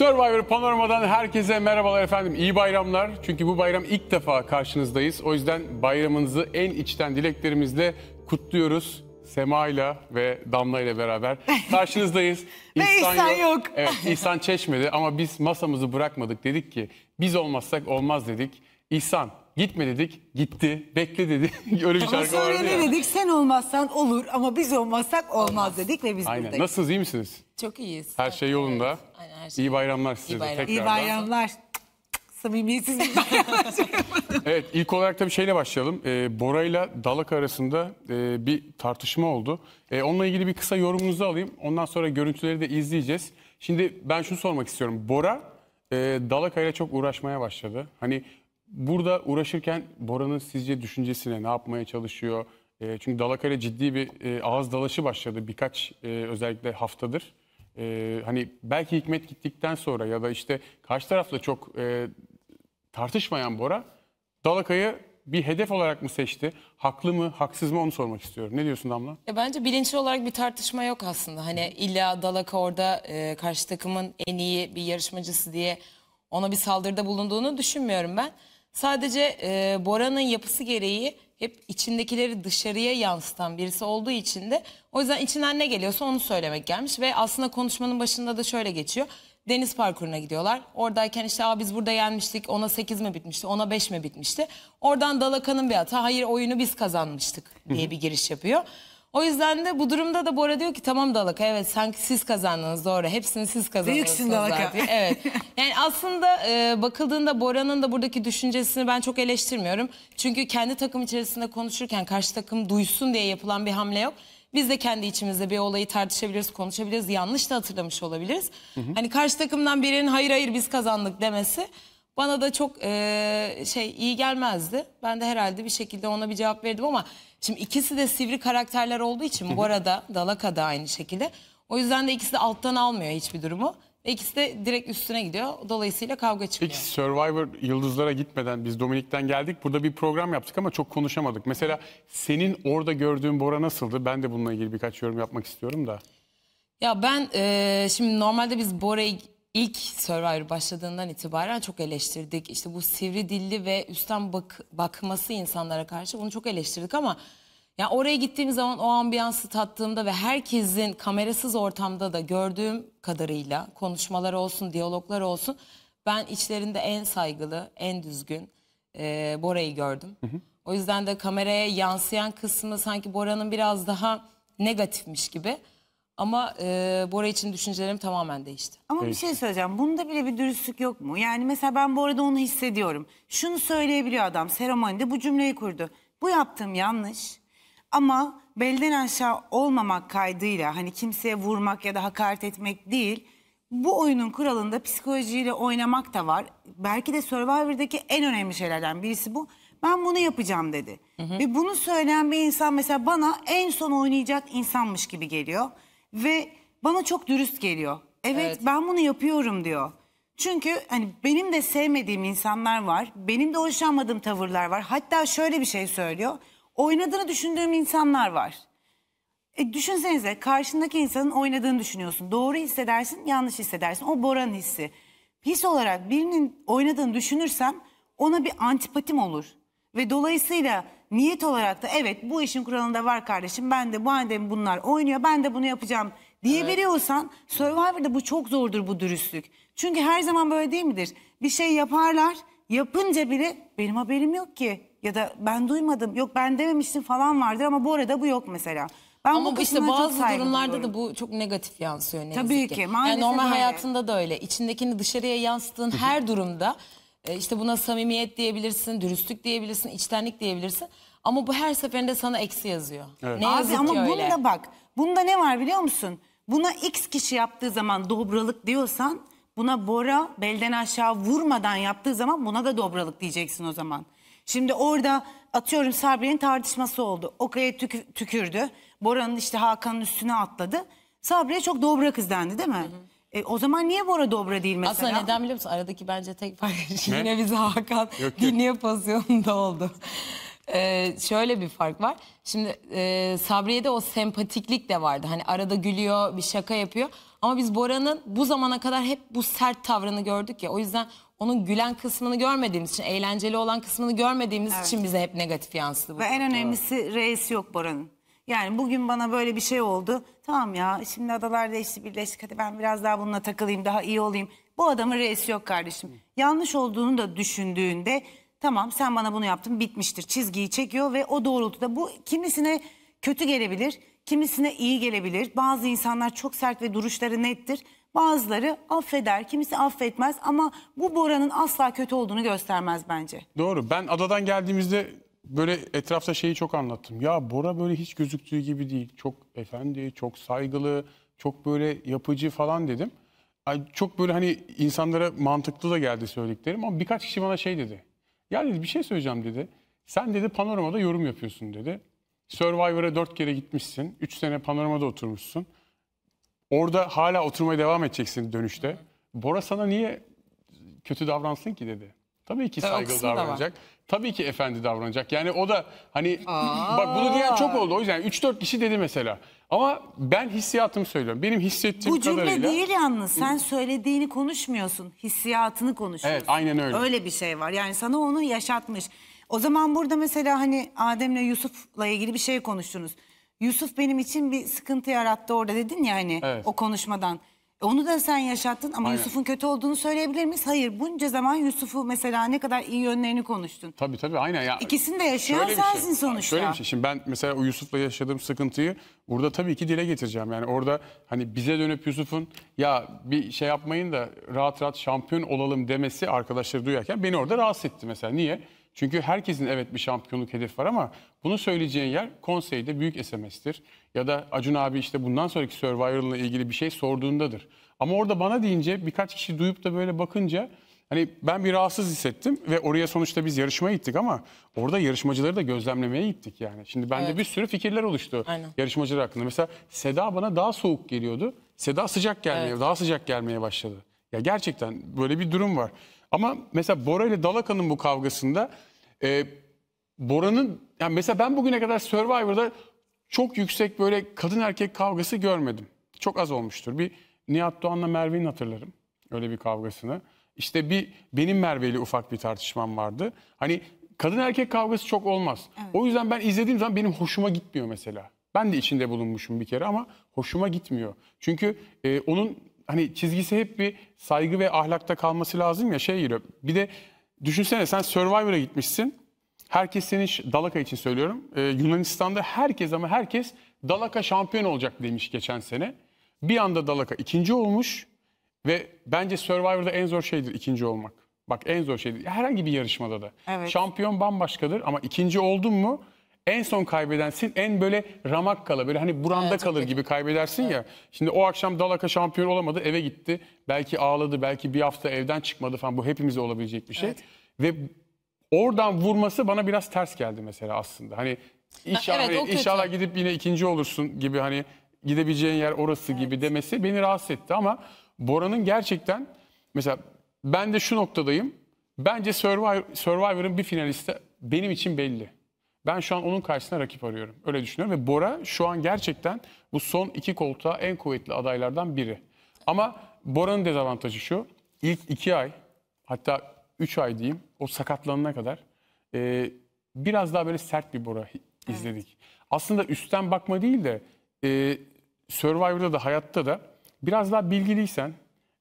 Survivor Panorama'dan herkese merhabalar efendim. İyi bayramlar. Çünkü bu bayram ilk defa karşınızdayız. O yüzden bayramınızı en içten dileklerimizle kutluyoruz. Sema ile ve Damla ile beraber karşınızdayız. İhsan, İhsan yok. yok. Evet, İhsan çeşmedi ama biz masamızı bırakmadık. Dedik ki biz olmazsak olmaz dedik. İhsan Gitme dedik, gitti. Bekle dedi. Öyle bir Ama şarkı vardı ya. ne dedik sen olmazsan olur ama biz olmazsak olmaz, dedik ve biz Aynen. buradayız. Nasılsınız, iyi misiniz? Çok iyiyiz. Her şey yolunda. Aynen, her şey. İyi bayramlar size İyi bayramlar. tekrardan. İyi bayramlar. Samimiyetsiz bir bayramlar. Evet, ilk olarak tabii şeyle başlayalım. Ee, Bora ile Dalak arasında e, bir tartışma oldu. E, onunla ilgili bir kısa yorumunuzu alayım. Ondan sonra görüntüleri de izleyeceğiz. Şimdi ben şunu sormak istiyorum. Bora e, Dalak ile çok uğraşmaya başladı. Hani Burada uğraşırken Bora'nın sizce düşüncesine ne yapmaya çalışıyor? E, çünkü Dalakare ciddi bir e, ağız dalaşı başladı birkaç e, özellikle haftadır. E, hani belki Hikmet gittikten sonra ya da işte karşı tarafla çok e, tartışmayan Bora Dalaka'yı bir hedef olarak mı seçti? Haklı mı, haksız mı onu sormak istiyorum. Ne diyorsun Damla? Ya bence bilinçli olarak bir tartışma yok aslında. Hani illa Dalaka orada e, karşı takımın en iyi bir yarışmacısı diye ona bir saldırıda bulunduğunu düşünmüyorum ben. Sadece e, Bora'nın yapısı gereği hep içindekileri dışarıya yansıtan birisi olduğu için de o yüzden içinden ne geliyorsa onu söylemek gelmiş ve aslında konuşmanın başında da şöyle geçiyor. Deniz parkuruna gidiyorlar. Oradayken işte Aa, biz burada yenmiştik ona 8 mi bitmişti ona 5 mi bitmişti. Oradan Dalakan'ın bir hata hayır oyunu biz kazanmıştık diye bir giriş yapıyor. O yüzden de bu durumda da Bora diyor ki tamam dalaka evet sanki siz kazandınız doğru hepsini siz kazandınız. Büyüksün Dalak Evet yani aslında e, bakıldığında Bora'nın da buradaki düşüncesini ben çok eleştirmiyorum. Çünkü kendi takım içerisinde konuşurken karşı takım duysun diye yapılan bir hamle yok. Biz de kendi içimizde bir olayı tartışabiliriz, konuşabiliriz, yanlış da hatırlamış olabiliriz. Hı hı. Hani karşı takımdan birinin hayır hayır biz kazandık demesi bana da çok e, şey iyi gelmezdi. Ben de herhalde bir şekilde ona bir cevap verdim ama şimdi ikisi de sivri karakterler olduğu için bu arada Dalaka da aynı şekilde. O yüzden de ikisi de alttan almıyor hiçbir durumu. İkisi de direkt üstüne gidiyor. Dolayısıyla kavga çıkıyor. Peki Survivor yıldızlara gitmeden biz Dominik'ten geldik. Burada bir program yaptık ama çok konuşamadık. Mesela senin orada gördüğün Bora nasıldı? Ben de bununla ilgili birkaç yorum yapmak istiyorum da. Ya ben e, şimdi normalde biz Bora'yı ilk Survivor başladığından itibaren çok eleştirdik. İşte bu sivri dilli ve üstten bak bakması insanlara karşı bunu çok eleştirdik ama ya yani oraya gittiğim zaman o ambiyansı tattığımda ve herkesin kamerasız ortamda da gördüğüm kadarıyla konuşmaları olsun, diyaloglar olsun ben içlerinde en saygılı, en düzgün e, Bora'yı gördüm. Hı hı. O yüzden de kameraya yansıyan kısmı sanki Bora'nın biraz daha negatifmiş gibi. Ama e, Bora için düşüncelerim tamamen değişti. Ama bir şey söyleyeceğim. Bunda bile bir dürüstlük yok mu? Yani mesela ben bu arada onu hissediyorum. Şunu söyleyebiliyor adam. Seremonide bu cümleyi kurdu. Bu yaptığım yanlış. Ama belden aşağı olmamak kaydıyla hani kimseye vurmak ya da hakaret etmek değil. Bu oyunun kuralında psikolojiyle oynamak da var. Belki de Survivor'daki en önemli şeylerden birisi bu. Ben bunu yapacağım dedi. Hı hı. Ve bunu söyleyen bir insan mesela bana en son oynayacak insanmış gibi geliyor. Ve bana çok dürüst geliyor. Evet, evet. ben bunu yapıyorum diyor. Çünkü hani benim de sevmediğim insanlar var. Benim de hoşlanmadığım tavırlar var. Hatta şöyle bir şey söylüyor. Oynadığını düşündüğüm insanlar var. E, düşünsenize karşındaki insanın oynadığını düşünüyorsun. Doğru hissedersin, yanlış hissedersin. O Bora'nın hissi. His olarak birinin oynadığını düşünürsem ona bir antipatim olur. Ve dolayısıyla niyet olarak da evet bu işin kuralında var kardeşim ben de bu madem bunlar oynuyor ben de bunu yapacağım diyebiliyorsan Survivor'da bu çok zordur bu dürüstlük. Çünkü her zaman böyle değil midir? Bir şey yaparlar yapınca bile benim haberim yok ki ya da ben duymadım yok ben dememiştim falan vardır ama bu arada bu yok mesela. Ben Ama bu işte bazı durumlarda da bu çok negatif yansıyor ne Tabii yazık ki, Yani normal öyle. hayatında da öyle. İçindekini dışarıya yansıttığın her durumda e, işte buna samimiyet diyebilirsin, dürüstlük diyebilirsin, içtenlik diyebilirsin. Ama bu her seferinde sana eksi yazıyor. Evet. Ne Abi ama ki öyle. bak. Bunda ne var biliyor musun? Buna X kişi yaptığı zaman dobralık diyorsan buna Bora belden aşağı vurmadan yaptığı zaman buna da dobralık diyeceksin o zaman. Şimdi orada atıyorum Sabri'nin tartışması oldu. Okay'a tükü- tükürdü. Bora'nın işte Hakan'ın üstüne atladı. Sabri'ye çok dobra kız dendi değil mi? E, o zaman niye Bora Dobra değil mesela? Aslında neden biliyor musun? Aradaki bence tek fark yine bize Hakan yok. dinliyor pozisyonunda oldu. Ee, şöyle bir fark var. Şimdi e, Sabriye'de o sempatiklik de vardı. Hani arada gülüyor, bir şaka yapıyor. Ama biz Bora'nın bu zamana kadar hep bu sert tavrını gördük ya. O yüzden onun gülen kısmını görmediğimiz için, eğlenceli olan kısmını görmediğimiz için bize hep negatif yansıdı. bu. Ve en önemlisi reis yok Bora'nın. Yani bugün bana böyle bir şey oldu. Tamam ya şimdi adalar değişti birleştik hadi ben biraz daha bununla takılayım daha iyi olayım. Bu adamın reisi yok kardeşim. Yanlış olduğunu da düşündüğünde tamam sen bana bunu yaptın bitmiştir. Çizgiyi çekiyor ve o doğrultuda bu kimisine kötü gelebilir, kimisine iyi gelebilir. Bazı insanlar çok sert ve duruşları nettir. Bazıları affeder, kimisi affetmez ama bu Bora'nın asla kötü olduğunu göstermez bence. Doğru. Ben adadan geldiğimizde böyle etrafta şeyi çok anlattım. Ya Bora böyle hiç gözüktüğü gibi değil. Çok efendi, çok saygılı, çok böyle yapıcı falan dedim. Ay, çok böyle hani insanlara mantıklı da geldi söylediklerim ama birkaç kişi bana şey dedi. Ya dedi bir şey söyleyeceğim dedi. Sen dedi panoramada yorum yapıyorsun dedi. Survivor'a dört kere gitmişsin. Üç sene panoramada oturmuşsun. Orada hala oturmaya devam edeceksin dönüşte. Bora sana niye kötü davransın ki dedi. Tabii ki saygılı kısmı davranacak. Tabii ki efendi davranacak. Yani o da hani Aa. bak bunu diyen çok oldu. O yüzden 3-4 kişi dedi mesela. Ama ben hissiyatımı söylüyorum. Benim hissettiğim Bu cümle kadarıyla. değil yalnız. Sen söylediğini konuşmuyorsun. Hissiyatını konuşuyorsun. Evet aynen öyle. Öyle bir şey var. Yani sana onu yaşatmış. O zaman burada mesela hani Adem'le Yusuf'la ilgili bir şey konuştunuz. Yusuf benim için bir sıkıntı yarattı orada dedin ya hani Evet. o konuşmadan. Onu da sen yaşattın ama Yusuf'un kötü olduğunu söyleyebilir miyiz? Hayır bunca zaman Yusuf'u mesela ne kadar iyi yönlerini konuştun. Tabii tabii aynen. Ya, İkisini de yaşayan şöyle bir şey, sensin şey, sonuçta. Şöyle bir şey. Şimdi ben mesela o Yusuf'la yaşadığım sıkıntıyı burada tabii ki dile getireceğim. Yani orada hani bize dönüp Yusuf'un ya bir şey yapmayın da rahat rahat şampiyon olalım demesi arkadaşları duyarken beni orada rahatsız etti mesela. Niye? Çünkü herkesin evet bir şampiyonluk hedefi var ama bunu söyleyeceğin yer konseyde büyük SMS'tir ya da Acun abi işte bundan sonraki ile ilgili bir şey sorduğundadır. Ama orada bana deyince birkaç kişi duyup da böyle bakınca hani ben bir rahatsız hissettim ve oraya sonuçta biz yarışmaya gittik ama orada yarışmacıları da gözlemlemeye gittik yani. Şimdi bende evet. bir sürü fikirler oluştu Aynen. yarışmacılar hakkında. Mesela Seda bana daha soğuk geliyordu. Seda sıcak gelmeye, evet. daha sıcak gelmeye başladı. Ya gerçekten böyle bir durum var. Ama mesela Bora ile Dalakan'ın bu kavgasında e, Bora'nın yani mesela ben bugüne kadar Survivor'da çok yüksek böyle kadın erkek kavgası görmedim. Çok az olmuştur. Bir Nihat Doğan'la Merve'nin hatırlarım öyle bir kavgasını. İşte bir benim Merve ufak bir tartışmam vardı. Hani kadın erkek kavgası çok olmaz. Evet. O yüzden ben izlediğim zaman benim hoşuma gitmiyor mesela. Ben de içinde bulunmuşum bir kere ama hoşuma gitmiyor. Çünkü e, onun hani çizgisi hep bir saygı ve ahlakta kalması lazım ya şey gibi. Bir de düşünsene sen Survivor'a gitmişsin. Herkes senin Dalaka için söylüyorum. Ee, Yunanistan'da herkes ama herkes Dalaka şampiyon olacak demiş geçen sene. Bir anda Dalaka ikinci olmuş ve bence Survivor'da en zor şeydir ikinci olmak. Bak en zor şeydir. Herhangi bir yarışmada da. Evet. Şampiyon bambaşkadır ama ikinci oldun mu en son kaybedensin. En böyle ramak kala böyle hani buranda evet, kalır gibi kaybedersin evet. ya. Şimdi o akşam Dalaka şampiyon olamadı eve gitti. Belki ağladı belki bir hafta evden çıkmadı falan bu hepimize olabilecek bir şey. Evet. Ve Oradan vurması bana biraz ters geldi mesela aslında. Hani inşallah, Ha, evet, o inşallah gidip yine ikinci olursun gibi hani gidebileceğin yer orası gibi demesi beni rahatsız etti ama Bora'nın gerçekten mesela ben de şu noktadayım. Bence Survivor, Survivor'ın bir finalisti benim için belli. Ben şu an onun karşısına rakip arıyorum. Öyle düşünüyorum ve Bora şu an gerçekten bu son iki koltuğa en kuvvetli adaylardan biri. Ama Bora'nın dezavantajı şu. İlk iki ay hatta üç ay diyeyim o sakatlanana kadar. E, biraz daha böyle sert bir Bora izledik. Evet. Aslında üstten bakma değil de e, Survivor'da da hayatta da biraz daha bilgiliysen,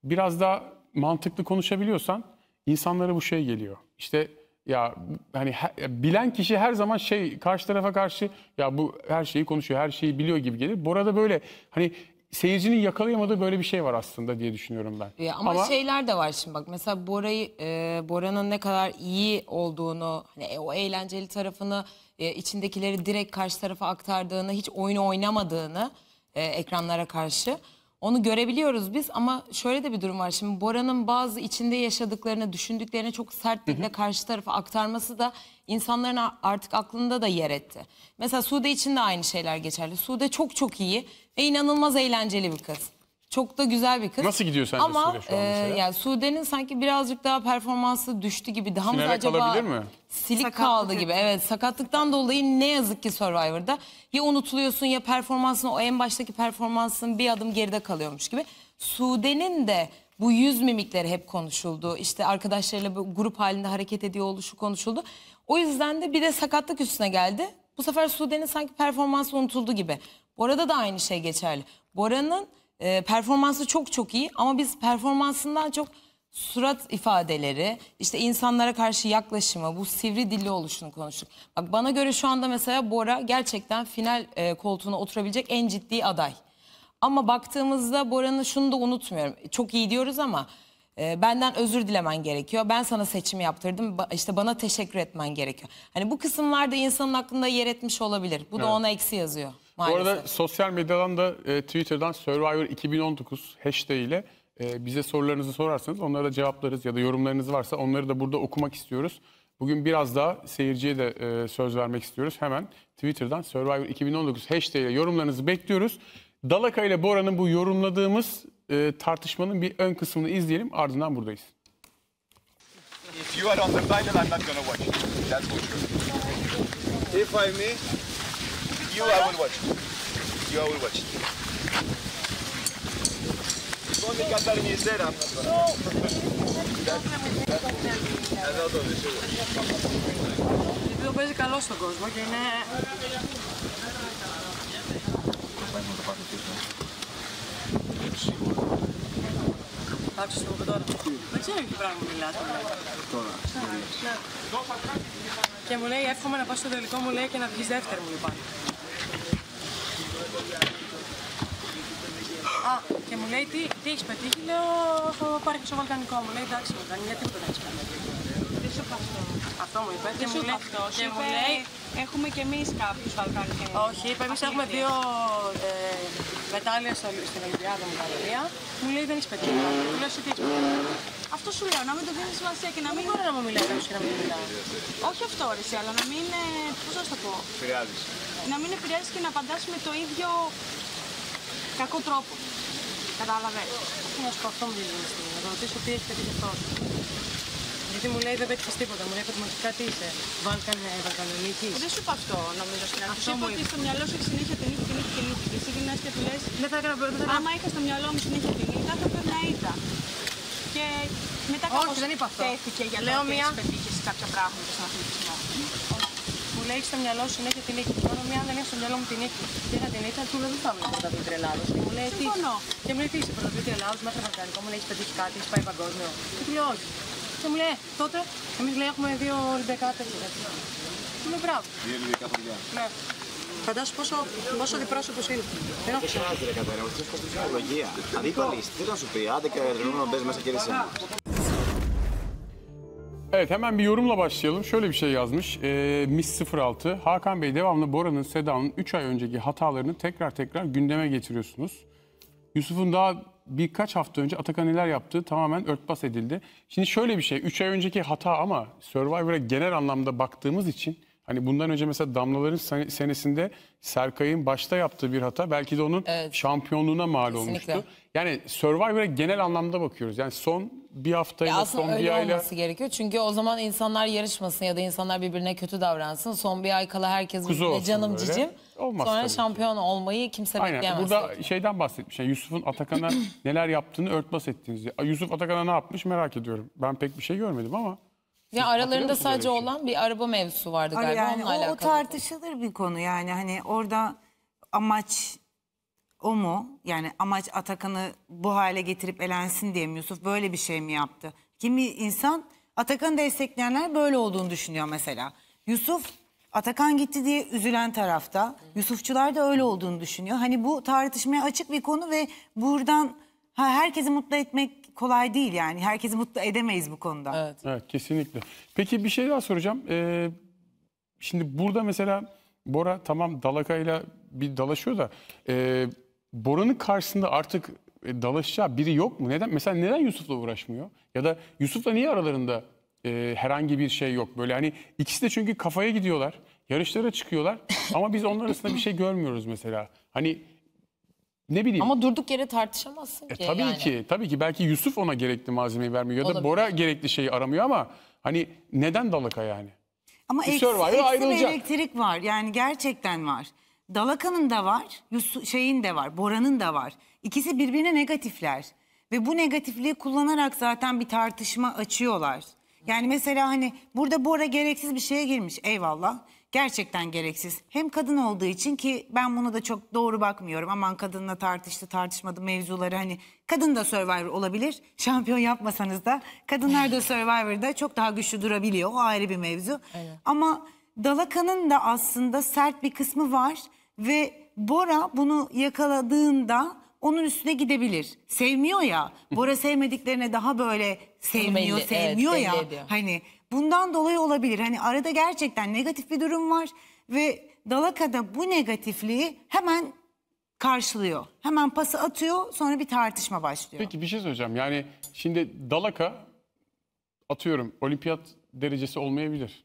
biraz daha mantıklı konuşabiliyorsan insanlara bu şey geliyor. İşte ya hani her, bilen kişi her zaman şey karşı tarafa karşı ya bu her şeyi konuşuyor, her şeyi biliyor gibi gelir. Bora'da böyle hani seyircinin yakalayamadığı böyle bir şey var aslında diye düşünüyorum ben. Ya ee, ama, ama şeyler de var şimdi bak mesela Bora'yı e, Bora'nın ne kadar iyi olduğunu hani e, o eğlenceli tarafını e, içindekileri direkt karşı tarafa aktardığını hiç oyunu oynamadığını e, ekranlara karşı onu görebiliyoruz biz ama şöyle de bir durum var. Şimdi Bora'nın bazı içinde yaşadıklarını, düşündüklerini çok sertlikle hı hı. karşı tarafa aktarması da insanların artık aklında da yer etti. Mesela Sude için de aynı şeyler geçerli. Sude çok çok iyi ve inanılmaz eğlenceli bir kız. Çok da güzel bir kız. Nasıl gidiyor sence Ama, Sude şu an e, mesela? yani Sude'nin sanki birazcık daha performansı düştü gibi. Daha mı acaba kalabilir mi? silik Sakatlık kaldı gibi. Evet sakatlıktan dolayı ne yazık ki Survivor'da ya unutuluyorsun ya performansın o en baştaki performansın bir adım geride kalıyormuş gibi. Sude'nin de bu yüz mimikleri hep konuşuldu. İşte arkadaşlarıyla bu grup halinde hareket ediyor oluşu konuşuldu. O yüzden de bir de sakatlık üstüne geldi. Bu sefer Sude'nin sanki performansı unutuldu gibi. Bora'da da aynı şey geçerli. Bora'nın e, performansı çok çok iyi ama biz performansından çok surat ifadeleri, işte insanlara karşı yaklaşımı, bu sivri dilli oluşunu konuştuk. Bak bana göre şu anda mesela Bora gerçekten final e, koltuğuna oturabilecek en ciddi aday. Ama baktığımızda Bora'nın şunu da unutmuyorum. Çok iyi diyoruz ama e, benden özür dilemen gerekiyor. Ben sana seçimi yaptırdım. Ba işte bana teşekkür etmen gerekiyor. Hani bu kısımlarda insanın aklında yer etmiş olabilir. Bu da evet. ona eksi yazıyor. Maalesef. Bu arada sosyal medyadan da e, Twitter'dan Survivor 2019 hashtag ile e, bize sorularınızı sorarsanız onlara da cevaplarız ya da yorumlarınız varsa onları da burada okumak istiyoruz. Bugün biraz daha seyirciye de e, söz vermek istiyoruz. Hemen Twitter'dan Survivor 2019 hashtag ile yorumlarınızı bekliyoruz. Dalaka ile Bora'nın bu yorumladığımız e, tartışmanın bir ön kısmını izleyelim ardından buradayız. If you are on the title, I'm not gonna watch. That's for sure. If I may, you I will watch. You I watch. καλό κόσμο και είναι... Ναι. Και μου λέει, εύχομαι να πάω στο τελικό μου λέει και να βγεις δεύτερο μου λοιπόν. Και μου λέει τι, τι έχει πετύχει, λέω έχω πάρει στο βαλκανικό. Μου λέει εντάξει, μου κάνει γιατί δεν έχει κάνει. Τι σου αυτό. Αυτό μου είπε. Και μου λέει, αυτό. Και μου λέει έχουμε κι εμεί κάποιου βαλκανικού. Όχι, είπε εμεί έχουμε δύο ε, μετάλλια στην Ολυμπιάδα μου Μου λέει δεν έχει πετύχει. Μου λέει τι έχει Αυτό σου λέω, να μην το δίνει σημασία και να μην. μπορεί να μου μιλάει κάποιο και να μην μιλάει. Όχι αυτό ρε, αλλά να μην. Ε, Πώ να το πω. Να μην επηρεάζει και να απαντά με το ίδιο κακό τρόπο. Κατάλαβε. Τι να σου πω, αυτό Να ρωτήσω τι έχει πετύχει αυτό. Γιατί μου λέει δεν παίξει τίποτα. Μου λέει πραγματικά τι είσαι. Βάλκαν ε, Βαλκανονίκη. Δεν σου είπα αυτό νομίζω στην Σου είπα ότι στο μυαλό σου έχει συνέχεια την ήττα, και την εσύ γυρνά και του λε. Άμα είχα στο μυαλό μου συνέχεια την θα να Και μετά κάπως Όχι, δεν για κάποια πράγματα λέει έχει στο μυαλό σου συνέχεια την νίκη. Μόνο μια δεν έχει στο μυαλό μου την νίκη. Και την νίκη, του λέω δεν πάμε να Και μου λέει τι. Και μου λέει τι είσαι πρωταθλήτρια Ελλάδο μέσα μου λέει έχει πετύχει κάτι, έχει πάει παγκόσμιο. Και του λέω όχι. Και μου λέει ε, τότε εμεί λέει έχουμε δύο Ολυμπιακάτε. Του μπράβο. Ναι. πόσο, είναι. Δεν Δεν έχω Δεν έχω Δεν έχω Evet hemen bir yorumla başlayalım. Şöyle bir şey yazmış. E, Miss 06. Hakan Bey devamlı Bora'nın, Seda'nın 3 ay önceki hatalarını tekrar tekrar gündeme getiriyorsunuz. Yusuf'un daha birkaç hafta önce Atakan neler yaptığı tamamen örtbas edildi. Şimdi şöyle bir şey. 3 ay önceki hata ama Survivor'a genel anlamda baktığımız için Hani bundan önce mesela Damlaların senesinde Serkay'ın başta yaptığı bir hata belki de onun evet. şampiyonluğuna mal Kesinlikle. olmuştu. Yani Survivor'a genel anlamda bakıyoruz. Yani son bir haftayla ya son bir ayla. Aslında öyle olması gerekiyor. Çünkü o zaman insanlar yarışmasın ya da insanlar birbirine kötü davransın. Son bir ay kala herkes birbirine canım böyle. cicim. Olmaz Sonra şampiyon ki. olmayı kimse Aynen. bekleyemez. Burada belki. şeyden bahsetmiş. Yani Yusuf'un Atakan'a neler yaptığını örtbas ettiğinizi. Yusuf Atakan'a ne yapmış merak ediyorum. Ben pek bir şey görmedim ama. Ya aralarında sadece şey? olan bir araba mevzusu vardı Ay galiba yani onunla o, o tartışılır bir konu yani hani orada amaç o mu? Yani amaç Atakan'ı bu hale getirip elensin diye mi Yusuf böyle bir şey mi yaptı? Kimi insan Atakan'ı destekleyenler böyle olduğunu düşünüyor mesela. Yusuf Atakan gitti diye üzülen tarafta. Yusufçular da öyle olduğunu düşünüyor. Hani bu tartışmaya açık bir konu ve buradan herkesi mutlu etmek kolay değil yani. Herkesi mutlu edemeyiz bu konuda. Evet. Evet kesinlikle. Peki bir şey daha soracağım. Ee, şimdi burada mesela Bora tamam Dalaka'yla bir dalaşıyor da e, Bora'nın karşısında artık e, dalaşacağı biri yok mu? Neden mesela neden Yusuf'la uğraşmıyor? Ya da Yusuf'la niye aralarında e, herhangi bir şey yok? Böyle hani ikisi de çünkü kafaya gidiyorlar, yarışlara çıkıyorlar ama biz onlar arasında bir şey görmüyoruz mesela. Hani ne bileyim. Ama durduk yere tartışamazsın e, ki. Tabii yani. ki. Tabii ki. Belki Yusuf ona gerekli malzemeyi vermiyor ya da Olabilir. Bora gerekli şeyi aramıyor ama hani neden Dalaka yani? Ama eksi, elektrik var. Yani gerçekten var. Dalaka'nın da var, Yusuf, şeyin de var, Bora'nın da var. İkisi birbirine negatifler. Ve bu negatifliği kullanarak zaten bir tartışma açıyorlar. Yani mesela hani burada Bora gereksiz bir şeye girmiş eyvallah gerçekten gereksiz. Hem kadın olduğu için ki ben bunu da çok doğru bakmıyorum. Aman kadınla tartıştı tartışmadı mevzuları hani kadın da Survivor olabilir. Şampiyon yapmasanız da kadınlar da Survivor'da çok daha güçlü durabiliyor. O ayrı bir mevzu. Evet. Ama Dalaka'nın da aslında sert bir kısmı var ve Bora bunu yakaladığında onun üstüne gidebilir. Sevmiyor ya. Bora sevmediklerine daha böyle sevmiyor, belli, sevmiyor evet, ya. Hani Bundan dolayı olabilir. Hani arada gerçekten negatif bir durum var ve Dalaka'da bu negatifliği hemen karşılıyor. Hemen pası atıyor sonra bir tartışma başlıyor. Peki bir şey söyleyeceğim. Yani şimdi Dalaka atıyorum olimpiyat derecesi olmayabilir.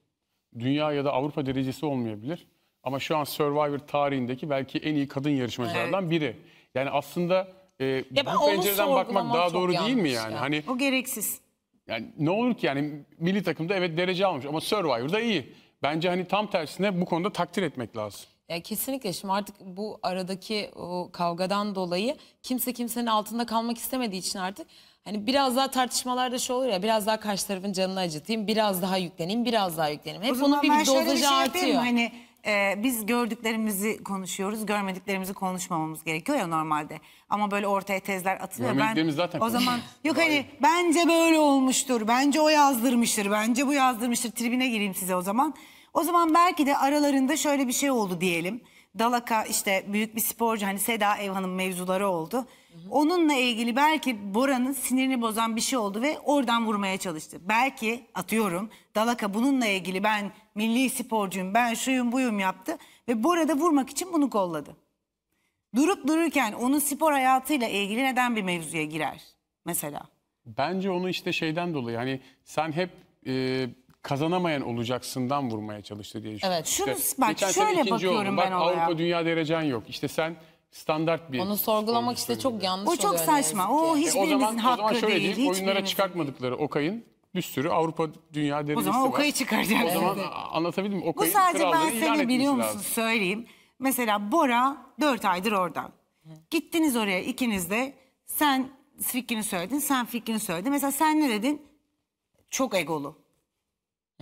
Dünya ya da Avrupa derecesi olmayabilir. Ama şu an Survivor tarihindeki belki en iyi kadın yarışmacılardan evet. biri. Yani aslında e, ya bu pencereden bakmak daha doğru değil mi yani? yani? Hani o gereksiz. Yani ne olur ki yani milli takımda evet derece almış ama Survivor'da iyi. Bence hani tam tersine bu konuda takdir etmek lazım. Ya kesinlikle şimdi artık bu aradaki o kavgadan dolayı kimse kimsenin altında kalmak istemediği için artık hani biraz daha tartışmalarda şu olur ya biraz daha karşı tarafın canını acıtayım, biraz daha yükleneyim, biraz daha yükleneyim. Hep onun bir, bir ben şey artıyor. yapayım hani e, biz gördüklerimizi konuşuyoruz. Görmediklerimizi konuşmamamız gerekiyor ya normalde. Ama böyle ortaya tezler atılıyor. Ben zaten o zaman yok hani bence böyle olmuştur. Bence o yazdırmıştır. Bence bu yazdırmıştır. Tribine gireyim size o zaman. O zaman belki de aralarında şöyle bir şey oldu diyelim. Dalaka işte büyük bir sporcu hani Seda Evhan'ın mevzuları oldu. Onunla ilgili belki Bora'nın sinirini bozan bir şey oldu ve oradan vurmaya çalıştı. Belki atıyorum Dalaka bununla ilgili ben milli sporcuyum ben şuyum buyum yaptı ve bu arada vurmak için bunu kolladı. Durup dururken onun spor hayatıyla ilgili neden bir mevzuya girer mesela? Bence onu işte şeyden dolayı hani sen hep e, kazanamayan olacaksından vurmaya çalıştı diye düşünüyorum. Evet şunu işte, bak geçen şöyle bakıyorum oldun. Bak, ben olaya. Avrupa dünya derecen yok işte sen standart bir... Onu sorgulamak işte çok gibi. yanlış O çok saçma. ki. E, o E, hiçbirimizin o zaman, o zaman şöyle değil. diyeyim, oyunlara çıkartmadıkları Okay'ın bir sürü Avrupa dünya derecesi var. O zaman Okay'ı çıkaracağız. O zaman anlatabildim mi? okayı? Bu sadece ben seni biliyor musun lazım. söyleyeyim. Mesela Bora 4 aydır orada. Gittiniz oraya ikiniz de sen fikrini söyledin, sen fikrini söyledin. Mesela sen ne dedin? Çok egolu.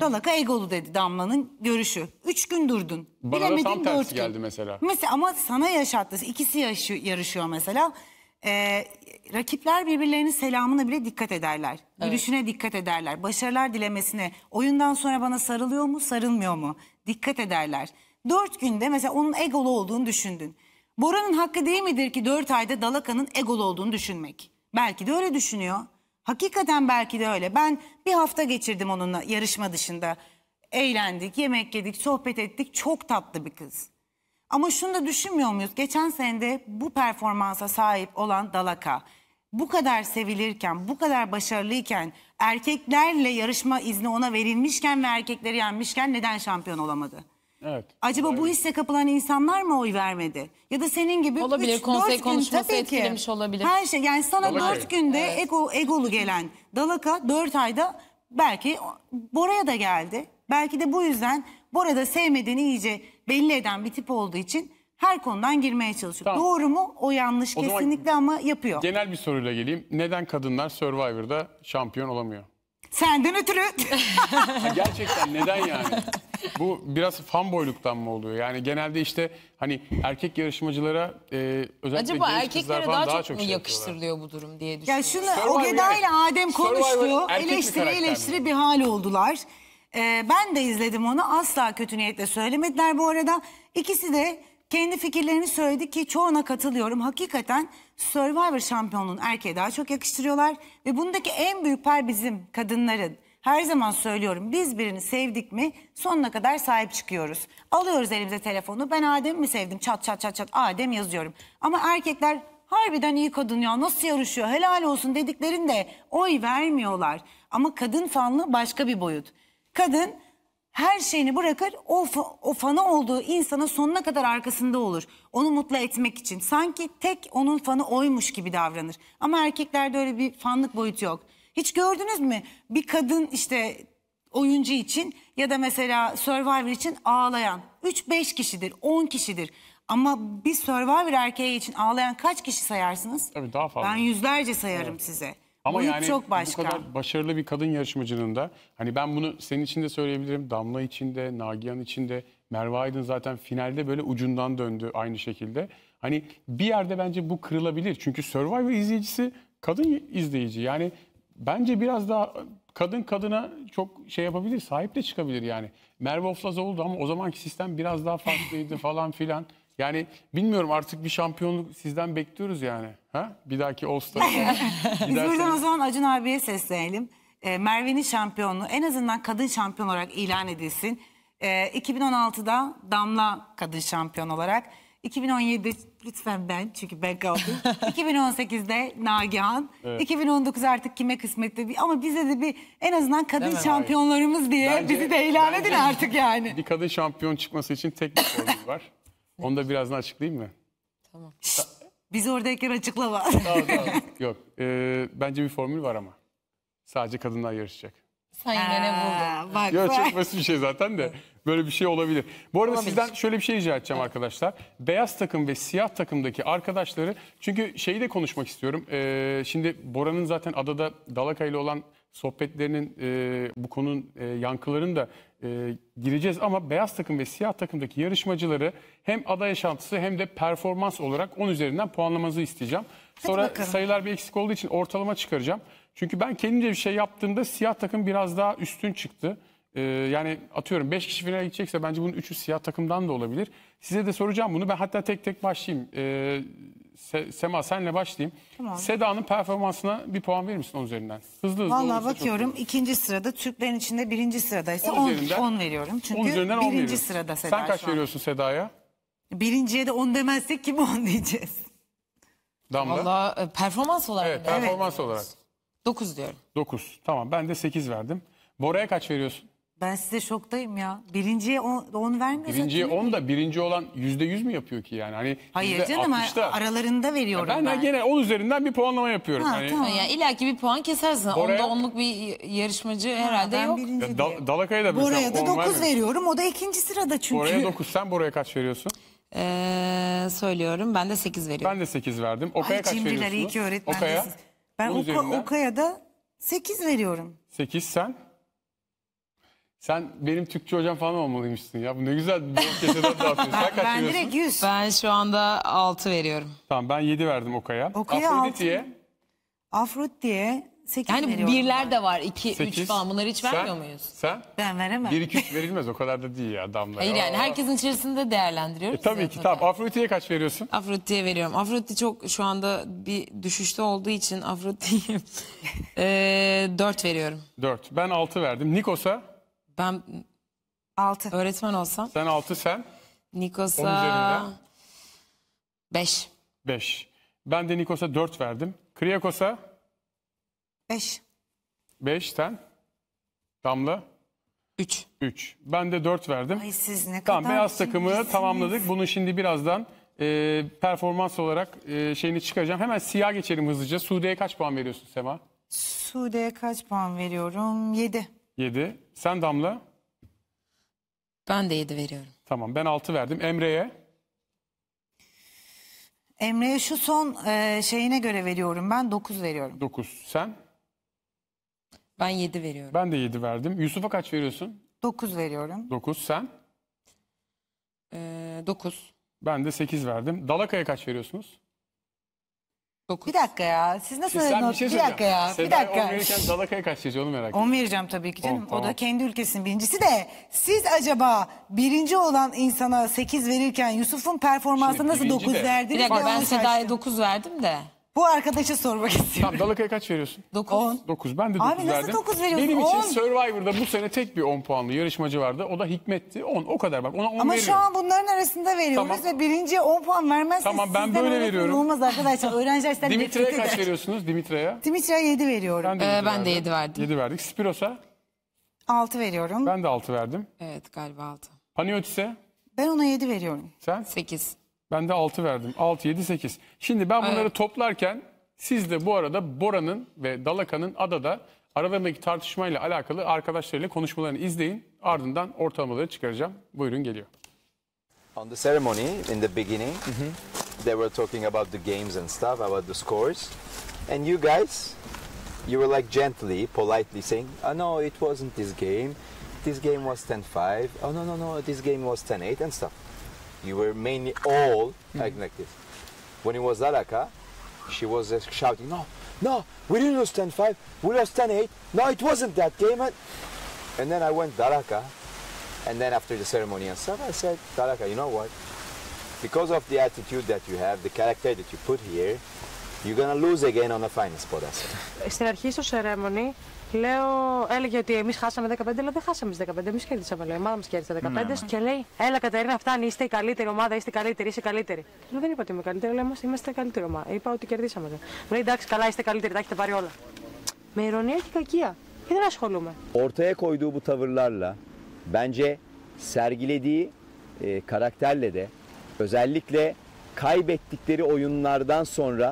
Dalaka egolu dedi Damla'nın görüşü. Üç gün durdun. Bana Bilemedin da tam tersi geldi mesela. Mesela ama sana yaşattı. İkisi yarışıyor mesela e, rakipler birbirlerinin selamına bile dikkat ederler. Evet. Gülüşüne dikkat ederler. Başarılar dilemesine, oyundan sonra bana sarılıyor mu, sarılmıyor mu? Dikkat ederler. Dört günde mesela onun egolu olduğunu düşündün. Bora'nın hakkı değil midir ki dört ayda Dalaka'nın egolu olduğunu düşünmek? Belki de öyle düşünüyor. Hakikaten belki de öyle. Ben bir hafta geçirdim onunla yarışma dışında. Eğlendik, yemek yedik, sohbet ettik. Çok tatlı bir kız. Ama şunu da düşünmüyor muyuz? Geçen senede bu performansa sahip olan Dalaka bu kadar sevilirken, bu kadar başarılıyken, erkeklerle yarışma izni ona verilmişken ve erkekleri yenmişken neden şampiyon olamadı? Evet. Acaba olabilir. bu hisse kapılan insanlar mı oy vermedi? Ya da senin gibi olabilir, üç, konsey gün, konuşması tabii ki, olabilir. Her şey yani sana olabilir. dört günde evet. ego, egolu gelen Dalaka dört ayda belki Bora'ya da geldi. Belki de bu yüzden Burada sevmediğini iyice belli eden bir tip olduğu için her konudan girmeye çalışıyor. Tamam. Doğru mu? O yanlış o kesinlikle ama yapıyor. Genel bir soruyla geleyim. Neden kadınlar Survivor'da şampiyon olamıyor? Senden ötürü. gerçekten neden yani? Bu biraz fanboyluktan mı oluyor? Yani genelde işte hani erkek yarışmacılara e, özellikle Acaba genç erkeklere daha, daha çok, mu şey yakıştırılıyor bu durum diye düşünüyorum. Ya şunu Survivor, o Geda ile Adem konuştu. Eleştiri bir eleştiri bir hal oldular. E, ben de izledim onu. Asla kötü niyetle söylemediler bu arada. İkisi de kendi fikirlerini söyledi ki çoğuna katılıyorum. Hakikaten Survivor şampiyonluğun erkeğe daha çok yakıştırıyorlar. Ve bundaki en büyük par bizim kadınların. Her zaman söylüyorum biz birini sevdik mi sonuna kadar sahip çıkıyoruz. Alıyoruz elimize telefonu ben Adem mi sevdim çat çat çat çat Adem yazıyorum. Ama erkekler harbiden iyi kadın ya nasıl yarışıyor helal olsun dediklerinde oy vermiyorlar. Ama kadın fanlı başka bir boyut. Kadın her şeyini bırakır o, o fanı olduğu insana sonuna kadar arkasında olur. Onu mutlu etmek için. Sanki tek onun fanı oymuş gibi davranır. Ama erkeklerde öyle bir fanlık boyutu yok. Hiç gördünüz mü bir kadın işte oyuncu için ya da mesela Survivor için ağlayan 3-5 kişidir, 10 kişidir. Ama bir Survivor erkeği için ağlayan kaç kişi sayarsınız? Tabii daha fazla. Ben yüzlerce sayarım evet. size. Ama Boyut yani çok başka. bu kadar başarılı bir kadın yarışmacının da hani ben bunu senin için de söyleyebilirim. Damla için de, Nagihan için de, Merve Aydın zaten finalde böyle ucundan döndü aynı şekilde. Hani bir yerde bence bu kırılabilir. Çünkü Survivor izleyicisi kadın izleyici. Yani bence biraz daha kadın kadına çok şey yapabilir, sahip de çıkabilir yani. Merve Oflaz oldu ama o zamanki sistem biraz daha farklıydı falan filan. Yani bilmiyorum artık bir şampiyonluk sizden bekliyoruz yani. Ha? Bir dahaki All Star. Biz buradan o zaman Acun abiye seslenelim. E, Merve'nin şampiyonluğu en azından kadın şampiyon olarak ilan edilsin. E, ee, 2016'da Damla kadın şampiyon olarak. 2017 lütfen ben çünkü ben kaldım. 2018'de Nagihan. Evet. 2019 artık kime kısmetli bir ama bize de bir en azından kadın Değil mi? şampiyonlarımız diye bence, bizi de ilan edin artık yani. Bir kadın şampiyon çıkması için tek bir sorumuz var. Onu da birazdan açıklayayım mı? Tamam. Biz oradayken açıklama. Tamam, tamam. Yok. E, bence bir formül var ama. Sadece kadınlar yarışacak. Sen yine ne buldun? Bak, Yok çok basit bir şey zaten de. Böyle bir şey olabilir. Bu arada Olabilir. sizden şöyle bir şey rica edeceğim arkadaşlar. Beyaz takım ve siyah takımdaki arkadaşları çünkü şeyi de konuşmak istiyorum. Ee, şimdi Bora'nın zaten adada Dalaka ile olan sohbetlerinin e, bu konunun e, yankılarını da e, gireceğiz. Ama beyaz takım ve siyah takımdaki yarışmacıları hem aday yaşantısı hem de performans olarak 10 üzerinden puanlamanızı isteyeceğim. Sonra sayılar bir eksik olduğu için ortalama çıkaracağım. Çünkü ben kendimce bir şey yaptığımda siyah takım biraz daha üstün çıktı. Ee, yani atıyorum 5 kişi finale gidecekse bence bunun 3'ü siyah takımdan da olabilir. Size de soracağım bunu. Ben hatta tek tek başlayayım. Ee, Se- Sema senle başlayayım. Tamam. Seda'nın performansına bir puan verir misin onun üzerinden? Hızlı hızlı. Valla bakıyorum ikinci sırada Türklerin içinde birinci sıradaysa On 10, veriyorum. Çünkü On birinci veriyorsun. sırada Seda Sen kaç veriyorsun Seda'ya? Birinciye de 10 demezsek kim 10 diyeceğiz? Damla. Valla e, performans olarak Evet, mı? performans olarak. 9 diyorum. 9. Tamam ben de 8 verdim. Bora'ya kaç veriyorsun? Ben size şoktayım ya. Birinciye on vermiyor. Birinciye on da birinci olan yüzde yüz mü yapıyor ki yani? Hani Hayır canım aralarında veriyorum ben. Ben gene 10 üzerinden bir puanlama yapıyorum. Ha, hani... tamam. ya illa ki bir puan kesersin. Oraya... Onda onluk bir yarışmacı ha, herhalde ben yok. Ya, Dalaka'ya da Bora'ya da 9 veriyorum. O da ikinci sırada çünkü. Bora'ya dokuz Sen Bora'ya kaç veriyorsun? Ee, söylüyorum. Ben de sekiz veriyorum. Ben de sekiz verdim. Okaya kaç veriyorsunuz? Ay iki öğretmen. Okaya. Ben Okaya da sekiz veriyorum. Sekiz sen? Sen benim Türkçe hocam falan olmalıymışsın ya. Bu ne güzel bir keseden dağıtıyorsun. Sen kaç Ben direkt 100. Ben şu anda 6 veriyorum. Tamam ben 7 verdim Okay'a. Okaya Afrodit'e altı. Afrut diye 8 Yani veriyorum. birler de var. 2, 8. 3 falan. Bunları hiç Sen- vermiyor muyuz? Sen? Ben veremem. 1-2-3 verilmez o kadar da değil ya damla. Hayır yani herkesin içerisinde değerlendiriyoruz. E, tabii ki zaten. tamam. Afrodit'e kaç veriyorsun? Afrodit'e veriyorum. Afrodit çok şu anda bir düşüşte olduğu için Afrodit'e 4 veriyorum. 4. Ben 6 verdim. Nikos'a ben 6. öğretmen olsam Sen 6 sen Nikos'a üzerinden? 5. 5. Ben de Nikos'a 4 verdim. Kriakos'a 5. 5 sen. Damla 3. 3. Ben de 4 verdim. Ay siz ne Tamam kadar beyaz takımı tamamladık. Bunu şimdi birazdan e, performans olarak e, şeyini çıkaracağım. Hemen siyah geçelim hızlıca. Sude'ye kaç puan veriyorsun Sema? Sude'ye kaç puan veriyorum? 7. 7. Sen Damla? Ben de 7 veriyorum. Tamam ben 6 verdim. Emre'ye? Emre'ye şu son e, şeyine göre veriyorum. Ben 9 veriyorum. 9. Sen? Ben 7 veriyorum. Ben de 7 verdim. Yusuf'a kaç veriyorsun? 9 veriyorum. 9. Sen? 9. Ee, dokuz. ben de 8 verdim. Dalaka'ya kaç veriyorsunuz? Bir dakika ya. Siz nasıl Şimdi not? bir şey Bir dakika ya. Seda bir dakika. 10 verirken Dalaka'ya kaç yazıyor onu merak ettim. 10 vereceğim tabii ki canım. On, O da kendi ülkesinin birincisi de siz acaba birinci olan insana 8 verirken Yusuf'un performansı Şimdi nasıl birinci 9 verdiniz? Bir dakika ben Yanlış Seda'ya 9 verdim de. Bu arkadaşa sormak istiyorum. Tamam Dalaka'ya kaç veriyorsun? 9. 10. 9. Ben de 9 Abi verdim. nasıl 9 veriyorsun? Benim için Survivor'da bu sene tek bir 10 puanlı yarışmacı vardı. O da Hikmet'ti. 10. O kadar bak. Ona 10 veriyorum. Ama şu an bunların arasında veriyoruz tamam. ve birinci 10 puan vermezseniz tamam, ben böyle veriyorum. olmaz arkadaşlar. Öğrenciler sizden Dimitre'ye kaç veriyorsunuz? Dimitre'ye? Dimitre'ye 7 veriyorum. Ben de, ee, ben de 7 verdim. 7 verdik. Spiros'a? 6 veriyorum. Ben de 6 verdim. Evet galiba 6. Paniotis'e? Ben ona 7 veriyorum. Sen? 8. Ben de 6 verdim. 6, 7, 8. Şimdi ben bunları evet. toplarken siz de bu arada Bora'nın ve Dalaka'nın adada aralarındaki tartışmayla alakalı arkadaşlarıyla konuşmalarını izleyin. Ardından ortalamaları çıkaracağım. Buyurun geliyor. On the ceremony in the beginning mm -hmm. they were talking about the games and stuff, about the scores. And you guys you were like gently, politely saying, "Oh no, it wasn't this game. This game was 10-5. Oh no, no, no, this game was 10-8 and stuff." You were mainly all mm -hmm. acting like this. When it was Daraka, she was just shouting, no, no, we didn't lose 10-5, we lost 10-8, no, it wasn't that game. And then I went Daraka, and then after the ceremony and stuff, I said, Daraka, you know what? Because of the attitude that you have, the character that you put here, you're gonna lose again on the final spot, Στην αρχή στο ceremony, Λέω, έλεγε ότι εμεί χάσαμε 15, αλλά δεν χάσαμε 15. Εμεί κέρδισαμε, λέω. Η ομάδα μα κέρδισε 15. Ναι, ναι, Και λέει, Έλα, Κατερίνα, φτάνει. Είστε η καλύτερη ομάδα, είστε καλύτερη, είσαι καλύτερη. Λέω, δεν είπα ότι είμαι καλύτερη, λέω, είμαστε, η καλύτερη ομάδα. Είπα ότι κερδίσαμε. Μου λέει, εντάξει, καλά, είστε καλύτερη, τα έχετε πάρει όλα. Με ηρωνία και κακία. Και δεν ασχολούμαι. Ortaya koyduğu bu tavırlarla bence sergilediği σαργιλίδι, e, karakterle de özellikle kaybettikleri oyunlardan sonra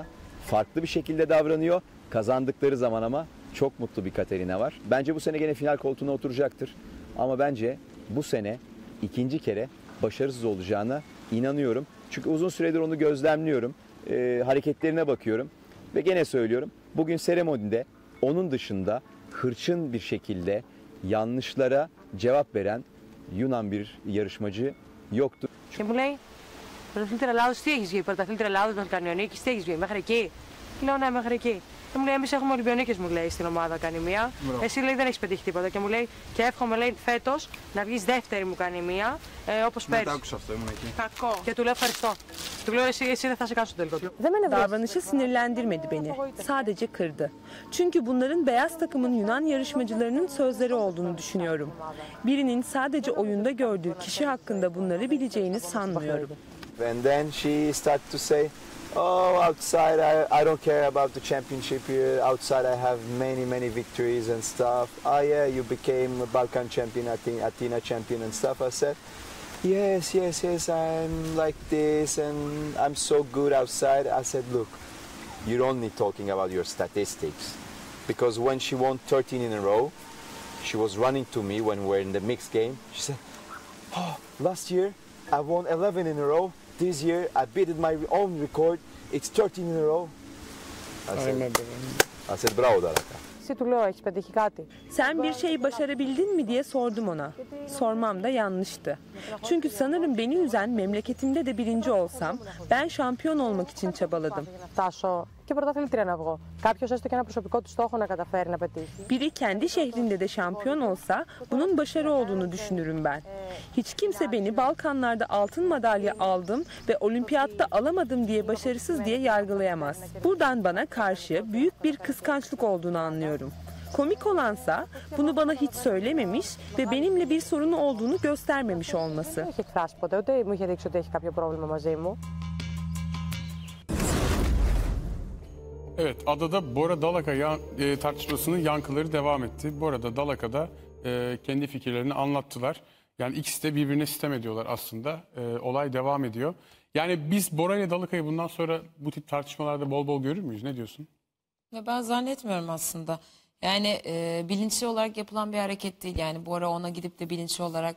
farklı bir şekilde davranıyor. Kazandıkları zaman Çok mutlu bir Katerina var. Bence bu sene gene final koltuğuna oturacaktır. Ama bence bu sene ikinci kere başarısız olacağına inanıyorum. Çünkü uzun süredir onu gözlemliyorum. E, hareketlerine bakıyorum. Ve gene söylüyorum. Bugün seremonide onun dışında hırçın bir şekilde yanlışlara cevap veren Yunan bir yarışmacı yoktu. Και μου λέει, Πρωταθλήτρια Ελλάδο, τι έχει βγει, Πρωταθλήτρια Ελλάδο, τον Κανιονίκη, τι έχει βγει, μέχρι εκεί. Λέω, ναι, μέχρι εκεί. Και μου λέει: Εμεί έχουμε Ολυμπιονίκε, μου λέει στην ομάδα κάνει μία. Μπράβο. Εσύ λέει δεν έχει πετύχει τίποτα. Και μου λέει: Και εύχομαι, λέει, φέτο να βγει δεύτερη μου κάνει μία. Ε, Όπω πέρυσι. Δεν άκουσα αυτό, ήμουν εκεί. Κακό. Και του λέω ευχαριστώ. Του λέω: Εσύ, εσύ δεν θα σε κάνω στο τελικό. Δεν με Davranışı sinirlendirmedi beni. Sadece kırdı. Çünkü bunların beyaz takımın Yunan yarışmacılarının sözleri olduğunu düşünüyorum. Birinin sadece oyunda gördüğü kişi hakkında bunları bileceğini sanmıyorum. And then she started to say Oh, outside, I, I don't care about the championship here. Outside, I have many, many victories and stuff. Oh, yeah, you became a Balkan champion, Athena, Athena champion and stuff. I said, yes, yes, yes, I'm like this and I'm so good outside. I said, look, you're only talking about your statistics. Because when she won 13 in a row, she was running to me when we were in the mixed game. She said, oh, last year I won 11 in a row This year I beat my own record. It's 13 in a row. I, said, bravo Daraka. Του λέω έχει Sen bir şey başarabildin mi diye sordum ona. Sormam da yanlıştı. Çünkü sanırım beni üzen memleketimde de birinci olsam ben şampiyon olmak için çabaladım. Taşo και πρωταθλήτρια να βγω. Κάποιο έστω και ένα προσωπικό του στόχο να καταφέρει να πετύχει. Biri kendi şehrinde de şampiyon olsa bunun başarı olduğunu düşünürüm ben. Hiç kimse beni Balkanlarda altın madalya aldım ve olimpiyatta alamadım diye başarısız diye yargılayamaz. Buradan bana karşı büyük bir kıskançlık olduğunu anlıyorum. Komik olansa bunu bana hiç söylememiş ve benimle bir sorunu olduğunu göstermemiş olması. Evet adada Bora Dalaka yan, e, tartışmasının yankıları devam etti. Bora'da Dalaka'da e, kendi fikirlerini anlattılar. Yani ikisi de birbirine sistem ediyorlar aslında. E, olay devam ediyor. Yani biz Bora ile Dalaka'yı bundan sonra bu tip tartışmalarda bol bol görür müyüz? Ne diyorsun? Ya ben zannetmiyorum aslında. Yani e, bilinçli olarak yapılan bir hareket değil. Yani Bora ona gidip de bilinçli olarak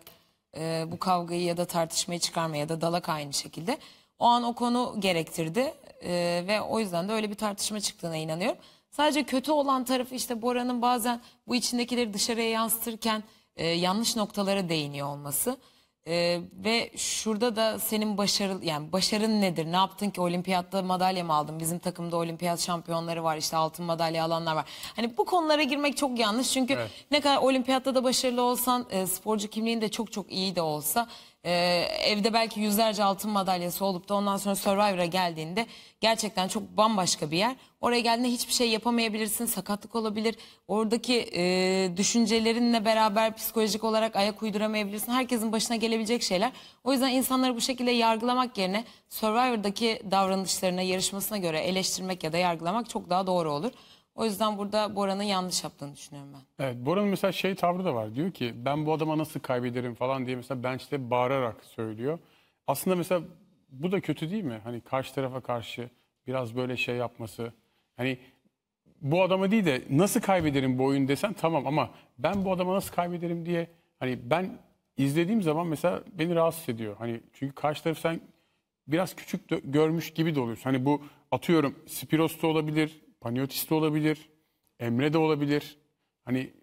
e, bu kavgayı ya da tartışmayı çıkarmaya ya da Dalaka aynı şekilde. O an o konu gerektirdi e, ve o yüzden de öyle bir tartışma çıktığına inanıyorum. Sadece kötü olan tarafı işte Bora'nın bazen bu içindekileri dışarıya yansıtırken e, yanlış noktalara değiniyor olması. E, ve şurada da senin başarı yani başarın nedir? Ne yaptın ki olimpiyatta madalya mı aldın? Bizim takımda olimpiyat şampiyonları var işte altın madalya alanlar var. Hani bu konulara girmek çok yanlış çünkü Evet. ne kadar olimpiyatta da başarılı olsan e, sporcu kimliğin de çok çok iyi de olsa ee, evde belki yüzlerce altın madalyası olup da ondan sonra Survivor'a geldiğinde gerçekten çok bambaşka bir yer. Oraya geldiğinde hiçbir şey yapamayabilirsin, sakatlık olabilir. Oradaki e, düşüncelerinle beraber psikolojik olarak ayak uyduramayabilirsin. Herkesin başına gelebilecek şeyler. O yüzden insanları bu şekilde yargılamak yerine Survivor'daki davranışlarına, yarışmasına göre eleştirmek ya da yargılamak çok daha doğru olur. O yüzden burada Bora'nın yanlış yaptığını düşünüyorum ben. Evet Bora'nın mesela şey tavrı da var. Diyor ki ben bu adama nasıl kaybederim falan diye mesela bench'te bağırarak söylüyor. Aslında mesela bu da kötü değil mi? Hani karşı tarafa karşı biraz böyle şey yapması. Hani bu adama değil de nasıl kaybederim bu oyun desen tamam ama ben bu adama nasıl kaybederim diye hani ben izlediğim zaman mesela beni rahatsız ediyor. Hani çünkü karşı taraf sen biraz küçük görmüş gibi de oluyorsun. Hani bu atıyorum Spiros'ta olabilir, Paniotis de olabilir. Emre de olabilir. Hani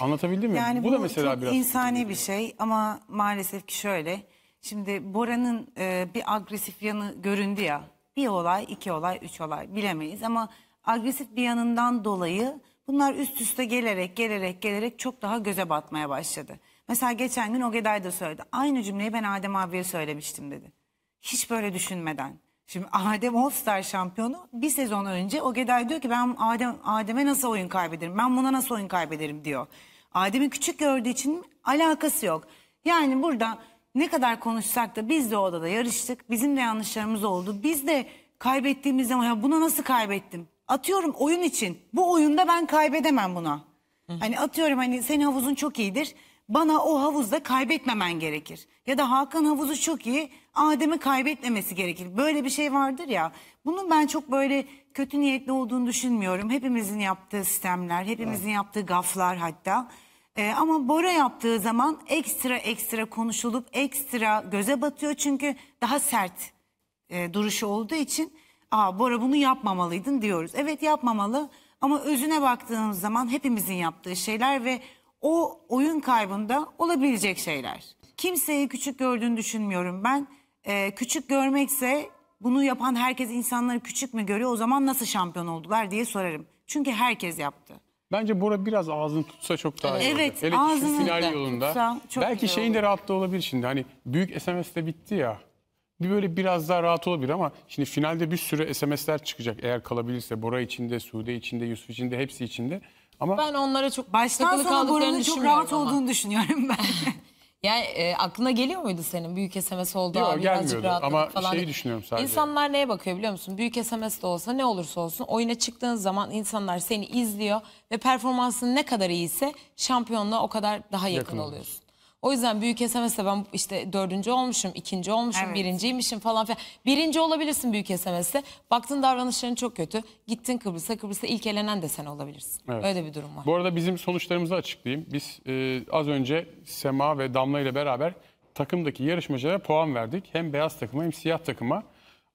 anlatabildim mi? Yani bu, bu da mesela biraz insani bir şey ama maalesef ki şöyle. Şimdi Bora'nın e, bir agresif yanı göründü ya. Bir olay, iki olay, üç olay bilemeyiz ama agresif bir yanından dolayı bunlar üst üste gelerek gelerek gelerek çok daha göze batmaya başladı. Mesela geçen gün Ogeday da söyledi. Aynı cümleyi ben Adem abiye söylemiştim dedi. Hiç böyle düşünmeden. Şimdi Adem All Star şampiyonu bir sezon önce o Ogeday diyor ki ben Adem Adem'e nasıl oyun kaybederim? Ben buna nasıl oyun kaybederim diyor. Adem'i küçük gördüğü için alakası yok. Yani burada ne kadar konuşsak da biz de odada yarıştık. Bizim de yanlışlarımız oldu. Biz de kaybettiğimiz zaman ya buna nasıl kaybettim? Atıyorum oyun için. Bu oyunda ben kaybedemem buna. Hani atıyorum hani senin havuzun çok iyidir bana o havuzda kaybetmemen gerekir. Ya da Hakan havuzu çok iyi, Adem'i kaybetmemesi gerekir. Böyle bir şey vardır ya. Bunun ben çok böyle kötü niyetli olduğunu düşünmüyorum. Hepimizin yaptığı sistemler, hepimizin evet. yaptığı gaflar hatta. Ee, ama Bora yaptığı zaman ekstra ekstra konuşulup ekstra göze batıyor. Çünkü daha sert e, duruşu olduğu için Aa, Bora bunu yapmamalıydın diyoruz. Evet yapmamalı ama özüne baktığımız zaman hepimizin yaptığı şeyler ve o oyun kaybında olabilecek şeyler. Kimseyi küçük gördüğünü düşünmüyorum ben. Ee, küçük görmekse bunu yapan herkes insanları küçük mü görüyor o zaman nasıl şampiyon oldular diye sorarım. Çünkü herkes yaptı. Bence Bora biraz ağzını tutsa çok daha iyi Evet, olur. Evet, ki ağzını final yolunda. tutsa çok belki iyi şeyin de rahatlığı olabilir şimdi. Hani büyük SMS de bitti ya. Bir böyle biraz daha rahat olabilir ama şimdi finalde bir sürü SMS'ler çıkacak. Eğer kalabilirse Bora içinde, Sude içinde, Yusuf içinde, hepsi içinde. Ama ben onlara çok baştan sona Bora'nın çok rahat ama. olduğunu düşünüyorum ben. Yani e, aklına geliyor muydu senin büyük SMS oldu Yok, abi gelmiyordu. ama falan. şeyi düşünüyorum sadece. İnsanlar neye bakıyor biliyor musun? Büyük SMS de olsa ne olursa olsun oyuna çıktığın zaman insanlar seni izliyor ve performansın ne kadar iyiyse şampiyonluğa o kadar daha yakın, yakın oluyorsun. O yüzden büyük SMS'te ben işte dördüncü olmuşum, ikinci olmuşum, Evet. birinciymişim falan filan. Birinci olabilirsin büyük SMS'te. Baktın davranışların çok kötü. Gittin Kıbrıs'a, Kıbrıs'ta ilk elenen de sen olabilirsin. Evet. Öyle bir durum var. Bu arada bizim sonuçlarımızı açıklayayım. Biz e, az önce Sema ve Damla ile beraber takımdaki yarışmacılara puan verdik. Hem beyaz takıma hem siyah takıma.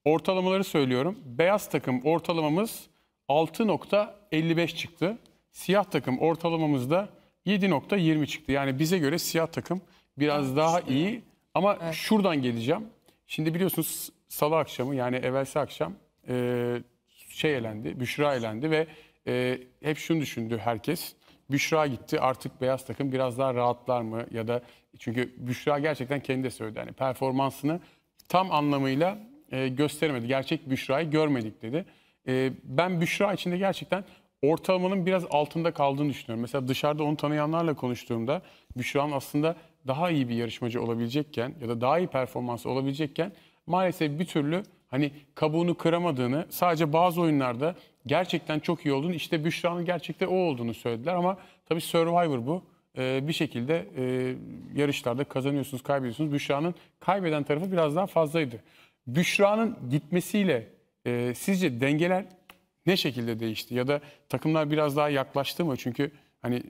Ortalamaları söylüyorum. Beyaz takım ortalamamız 6.55 çıktı. Siyah takım ortalamamız da 7.20 çıktı. Yani bize göre siyah takım biraz daha iyi. Ama Evet. şuradan geleceğim. Şimdi biliyorsunuz salı akşamı yani evvelsi akşam e, şey elendi, Büşra elendi ve e, hep şunu düşündü herkes. Büşra gitti artık beyaz takım biraz daha rahatlar mı ya da çünkü Büşra gerçekten kendi de söyledi. Yani performansını tam anlamıyla e, gösteremedi. Gerçek Büşra'yı görmedik dedi. E, ben Büşra içinde gerçekten ortalamanın biraz altında kaldığını düşünüyorum. Mesela dışarıda onu tanıyanlarla konuştuğumda Büşra'nın aslında daha iyi bir yarışmacı olabilecekken ya da daha iyi performans olabilecekken maalesef bir türlü hani kabuğunu kıramadığını, sadece bazı oyunlarda gerçekten çok iyi olduğunu, işte Büşra'nın gerçekte o olduğunu söylediler ama tabii Survivor bu. Ee, bir şekilde e, yarışlarda kazanıyorsunuz, kaybediyorsunuz. Büşra'nın kaybeden tarafı biraz daha fazlaydı. Büşra'nın gitmesiyle e, sizce dengeler ne şekilde değişti? Ya da takımlar biraz daha yaklaştı mı? Çünkü hani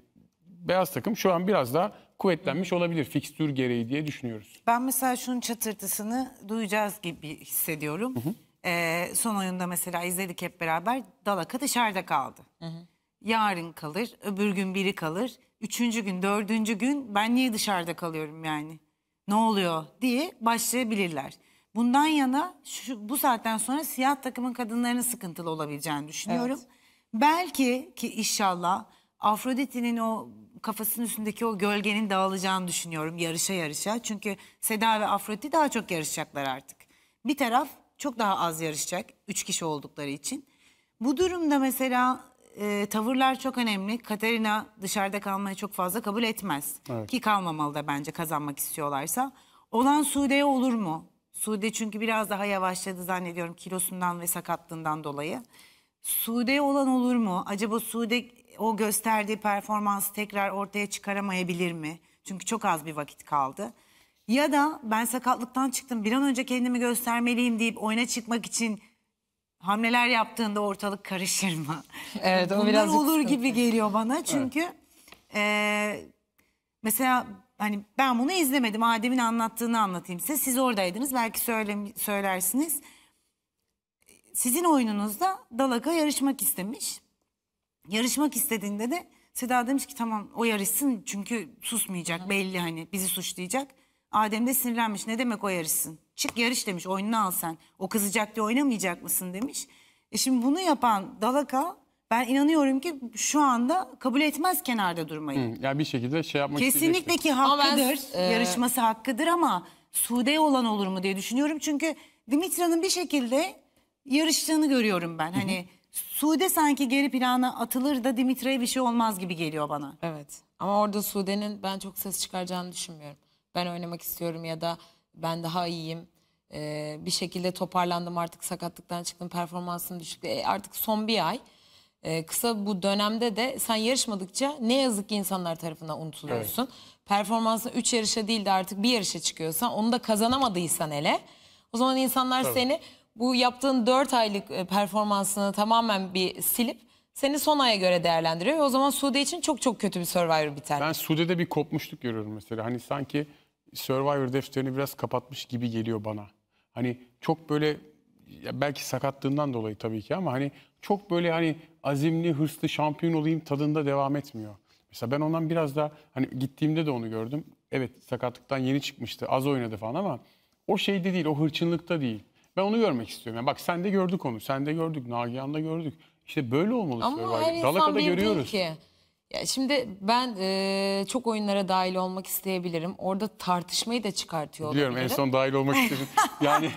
beyaz takım şu an biraz daha kuvvetlenmiş olabilir fikstür gereği diye düşünüyoruz. Ben mesela şunun çatırtısını duyacağız gibi hissediyorum. Hı hı. Ee, son oyunda mesela izledik hep beraber Dalaka dışarıda kaldı. Hı hı. Yarın kalır, öbür gün biri kalır. Üçüncü gün, dördüncü gün ben niye dışarıda kalıyorum yani? Ne oluyor diye başlayabilirler. Bundan yana şu, bu saatten sonra siyah takımın kadınlarının sıkıntılı olabileceğini düşünüyorum. Evet. Belki ki inşallah Afrodit'in o kafasının üstündeki o gölgenin dağılacağını düşünüyorum yarışa yarışa. Çünkü Seda ve Afrodit daha çok yarışacaklar artık. Bir taraf çok daha az yarışacak üç kişi oldukları için. Bu durumda mesela e, tavırlar çok önemli. Katerina dışarıda kalmayı çok fazla kabul etmez. Evet. Ki kalmamalı da bence kazanmak istiyorlarsa. Olan Sude olur mu? Sude çünkü biraz daha yavaşladı zannediyorum kilosundan ve sakatlığından dolayı. Sude olan olur mu? Acaba Sude o gösterdiği performansı tekrar ortaya çıkaramayabilir mi? Çünkü çok az bir vakit kaldı. Ya da ben sakatlıktan çıktım bir an önce kendimi göstermeliyim deyip oyuna çıkmak için hamleler yaptığında ortalık karışır mı? Evet, o Bunlar birazcık olur gibi geliyor bana çünkü evet. e, mesela hani ben bunu izlemedim Adem'in anlattığını anlatayım size. Siz oradaydınız belki söyle, söylersiniz. Sizin oyununuzda Dalaka yarışmak istemiş. Yarışmak istediğinde de Seda demiş ki tamam o yarışsın çünkü susmayacak belli hani bizi suçlayacak. Adem de sinirlenmiş ne demek o yarışsın. Çık yarış demiş oyununu al sen. O kızacak diye oynamayacak mısın demiş. E şimdi bunu yapan Dalaka ben inanıyorum ki şu anda kabul etmez kenarda durmayı. Hı, yani bir şekilde şey yapmak Kesinlikle ki hakkıdır, ben, e... yarışması hakkıdır ama Sude olan olur mu diye düşünüyorum. Çünkü Dimitra'nın bir şekilde yarıştığını görüyorum ben. Hani Sude sanki geri plana atılır da Dimitra'ya bir şey olmaz gibi geliyor bana. Evet ama orada Sude'nin ben çok ses çıkaracağını düşünmüyorum. Ben oynamak istiyorum ya da ben daha iyiyim. Ee, bir şekilde toparlandım artık sakatlıktan çıktım performansım düştü. E, artık son bir ay ee, kısa bu dönemde de sen yarışmadıkça ne yazık ki insanlar tarafından unutuluyorsun. Performansın 3 yarışa değil de artık bir yarışa çıkıyorsan onu da kazanamadıysan hele o zaman insanlar seni bu yaptığın 4 aylık e, performansını tamamen bir silip seni son aya göre değerlendiriyor. O zaman Sude için çok çok kötü bir Survivor biter. Ben Sude'de bir kopmuşluk görüyorum mesela. Hani sanki Survivor defterini biraz kapatmış gibi geliyor bana. Hani çok böyle ya belki sakatlığından dolayı tabii ki ama hani çok böyle hani azimli, hırslı, şampiyon olayım tadında devam etmiyor. Mesela ben ondan biraz da hani gittiğimde de onu gördüm. Evet sakatlıktan yeni çıkmıştı. Az oynadı falan ama o şeyde değil, o hırçınlıkta değil. Ben onu görmek istiyorum. Yani bak sen de gördük onu. Sen de gördük. Nagihan'da gördük. İşte böyle olmalı. Ama her insan görüyoruz. ki. Ya şimdi ben e, çok oyunlara dahil olmak isteyebilirim. Orada tartışmayı da çıkartıyor Biliyorum en son dahil olmak istedim. yani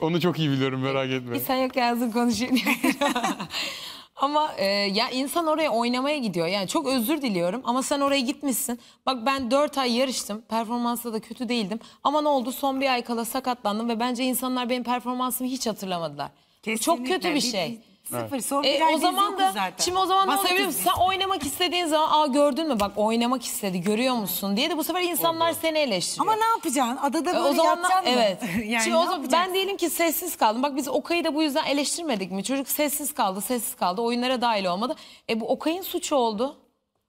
onu çok iyi biliyorum merak etme. Bir sen yok yazdım konuşayım. Ama e, ya insan oraya oynamaya gidiyor. Yani çok özür diliyorum ama sen oraya gitmişsin. Bak ben 4 ay yarıştım. Performansla da kötü değildim. Ama ne oldu? Son bir ay kala sakatlandım ve bence insanlar benim performansımı hiç hatırlamadılar. Kesinlikle. Çok kötü bir şey. Sıfır. Son E, o zaman da zaten. şimdi o zaman da Basit olabilir Sen oynamak istediğin zaman aa gördün mü bak oynamak istedi görüyor musun diye de bu sefer insanlar seni eleştiriyor. Ama ne yapacaksın? Adada E, böyle o zaman yatacaksın mı? evet. Şimdi o zaman ben diyelim ki sessiz kaldım. Bak biz Okay'ı da bu yüzden eleştirmedik mi? Çocuk sessiz kaldı, sessiz kaldı. Oyunlara dahil olmadı. E bu Okay'ın suçu oldu.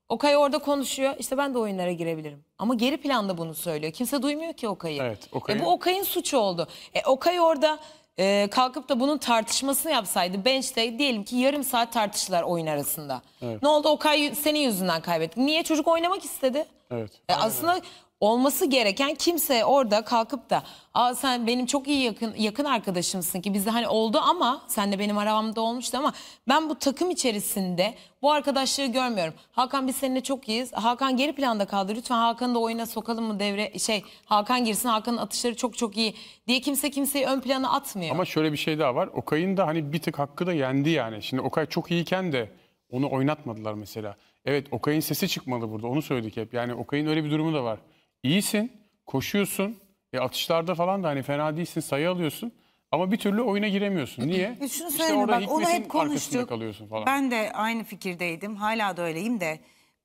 Okay orada konuşuyor. İşte ben de oyunlara girebilirim. Ama geri planda bunu söylüyor. Kimse duymuyor ki Okay'ı. Evet, Okay'ın- E bu Okay'ın suçu oldu. E Okay orada e, kalkıp da bunun tartışmasını yapsaydı bench'te diyelim ki yarım saat tartıştılar oyun arasında. Evet. Ne oldu Okay senin yüzünden kaybetti. Niye çocuk oynamak istedi? Evet. E, aslında olması gereken kimse orada kalkıp da Aa sen benim çok iyi yakın yakın arkadaşımsın ki bizde hani oldu ama sen de benim aramda olmuştu ama ben bu takım içerisinde bu arkadaşlığı görmüyorum. Hakan biz seninle çok iyiyiz. Hakan geri planda kaldı. Lütfen Hakan'ı da oyuna sokalım mı devre şey Hakan girsin. Hakan'ın atışları çok çok iyi diye kimse kimseyi ön plana atmıyor. Ama şöyle bir şey daha var. Okay'ın da hani bir tık hakkı da yendi yani. Şimdi Okay çok iyiyken de onu oynatmadılar mesela. Evet Okay'ın sesi çıkmalı burada. Onu söyledik hep. Yani Okay'ın öyle bir durumu da var iyisin, koşuyorsun, e, atışlarda falan da hani fena değilsin, sayı alıyorsun. Ama bir türlü oyuna giremiyorsun. Niye? E, şunu işte söyleyeyim orada bak onu hep konuştuk. Kalıyorsun falan. Ben de aynı fikirdeydim. Hala da öyleyim de.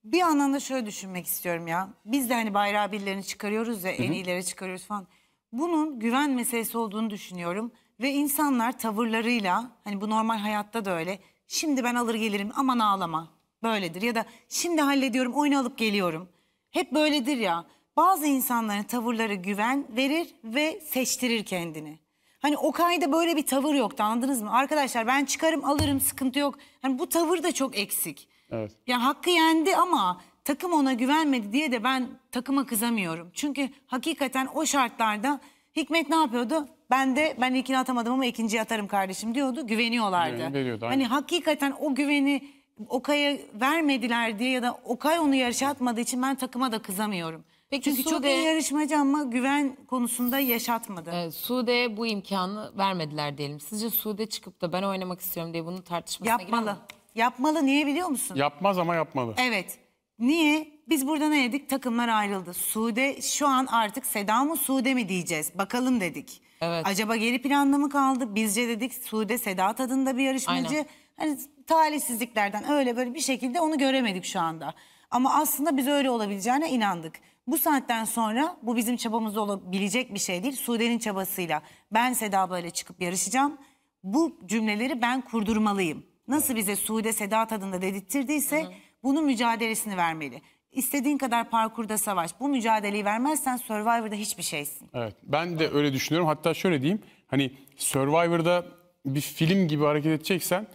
Bir yandan şöyle düşünmek istiyorum ya. Biz de hani bayrağı birilerini çıkarıyoruz ya en iyileri çıkarıyoruz falan. Bunun güven meselesi olduğunu düşünüyorum. Ve insanlar tavırlarıyla hani bu normal hayatta da öyle. Şimdi ben alır gelirim aman ağlama. Böyledir ya da şimdi hallediyorum oyunu alıp geliyorum. Hep böyledir ya bazı insanların tavırları güven verir ve seçtirir kendini. Hani Okay'da böyle bir tavır yoktu anladınız mı? Arkadaşlar ben çıkarım alırım sıkıntı yok. Hani bu tavır da çok eksik. Evet. Yani hakkı yendi ama takım ona güvenmedi diye de ben takıma kızamıyorum. Çünkü hakikaten o şartlarda Hikmet ne yapıyordu? Ben de ben ilkini atamadım ama ikinci atarım kardeşim diyordu. Güveniyorlardı. veriyordu, hani hakikaten o güveni Okay'a vermediler diye ya da Okay onu yarışa atmadığı için ben takıma da kızamıyorum. Peki Çünkü Sude, çok iyi yarışmacı ama güven konusunda yaşatmadı. E, Sude bu imkanı vermediler diyelim. Sizce Sude çıkıp da ben oynamak istiyorum diye bunu tartışmasına Yapmalı. girer mi? Yapmalı niye biliyor musun? Yapmaz ama yapmalı. Evet. Niye? Biz burada ne dedik? Takımlar ayrıldı. Sude şu an artık Seda mı Sude mi diyeceğiz. Bakalım dedik. Evet. Acaba geri planda mı kaldı? Bizce dedik Sude Seda tadında bir yarışmacı. Aynen. Hani talihsizliklerden öyle böyle bir şekilde onu göremedik şu anda. Ama aslında biz öyle olabileceğine inandık. Bu saatten sonra bu bizim çabamız olabilecek bir şey değil. Sude'nin çabasıyla ben Seda ablayla çıkıp yarışacağım. Bu cümleleri ben kurdurmalıyım. Nasıl bize Sude Seda tadında dedirttirdiyse bunun mücadelesini vermeli. İstediğin kadar parkurda savaş. Bu mücadeleyi vermezsen Survivor'da hiçbir şeysin. Evet ben de öyle düşünüyorum. Hatta şöyle diyeyim. Hani Survivor'da bir film gibi hareket edeceksen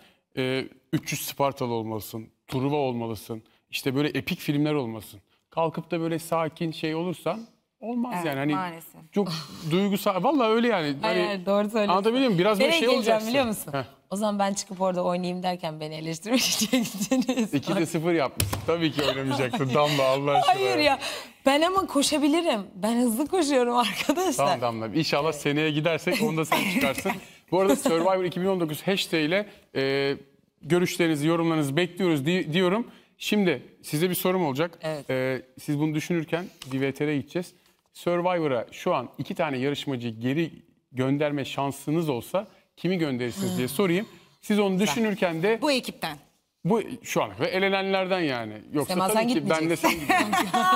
300 e, Spartalı olmalısın. Truva olmalısın. İşte böyle epik filmler olmasın kalkıp da böyle sakin şey olursan olmaz Evet, yani. Hani maalesef. Çok duygusal. Vallahi öyle yani. Hani hayır, Hani, hayır, doğru söylüyorsun. anlatabiliyor muyum? Biraz böyle şey geleceğim biliyor musun? Heh. O zaman ben çıkıp orada oynayayım derken beni eleştirmek için gittiniz. 2'de 0 yapmışsın. Tabii ki oynamayacaksın. Damla Allah aşkına. Hayır ya. Ben ama koşabilirim. Ben hızlı koşuyorum arkadaşlar. Tamam damla İnşallah seneye gidersek onu da sen çıkarsın. Bu arada Survivor 2019 hashtag ile e, görüşlerinizi, yorumlarınızı bekliyoruz di- diyorum. Şimdi size bir sorum olacak. Evet. Ee, siz bunu düşünürken bir DVTR'e gideceğiz. Survivor'a şu an iki tane yarışmacı geri gönderme şansınız olsa kimi gönderirsiniz diye hmm. sorayım. Siz onu düşünürken de Bu ekipten. bu şu an ve elenenlerden yani. Yoksa Sema, tabii ki ben de sen gidiyorum.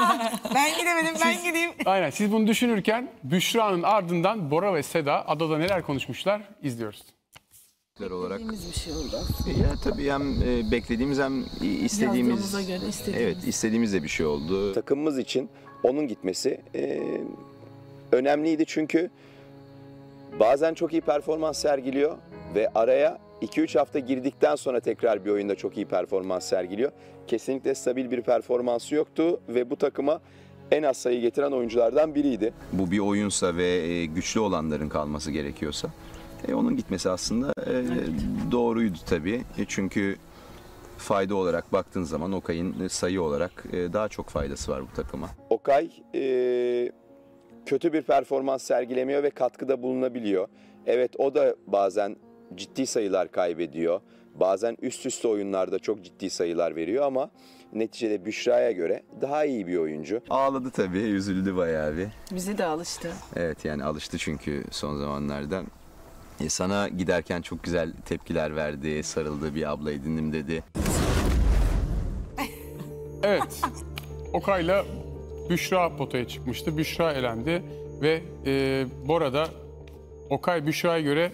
Ben gidemedim ben gideyim. Aynen siz bunu düşünürken Büşra'nın ardından Bora ve Seda adada neler konuşmuşlar izliyoruz ekipler olarak. Beklediğimiz bir şey oldu e, Ya tabii hem e, beklediğimiz hem istediğimiz. göre istediğimiz. Evet istediğimiz de bir şey oldu. Takımımız için onun gitmesi e, önemliydi çünkü bazen çok iyi performans sergiliyor ve araya 2-3 hafta girdikten sonra tekrar bir oyunda çok iyi performans sergiliyor. Kesinlikle stabil bir performansı yoktu ve bu takıma en az sayı getiren oyunculardan biriydi. Bu bir oyunsa ve e, güçlü olanların kalması gerekiyorsa e, onun gitmesi aslında e, evet. doğruydu tabii. E, çünkü fayda olarak baktığın zaman Okay'ın sayı olarak e, daha çok faydası var bu takıma. Okay e, kötü bir performans sergilemiyor ve katkıda bulunabiliyor. Evet o da bazen ciddi sayılar kaybediyor. Bazen üst üste oyunlarda çok ciddi sayılar veriyor ama neticede Büşra'ya göre daha iyi bir oyuncu. Ağladı tabii, üzüldü bayağı bir. Bizi de alıştı. Evet yani alıştı çünkü son zamanlarda e, sana giderken çok güzel tepkiler verdi, sarıldı bir abla edindim dedi. Evet. Okay'la Büşra potaya çıkmıştı. Büşra elendi ve e, Bora da Okay Büşra'ya göre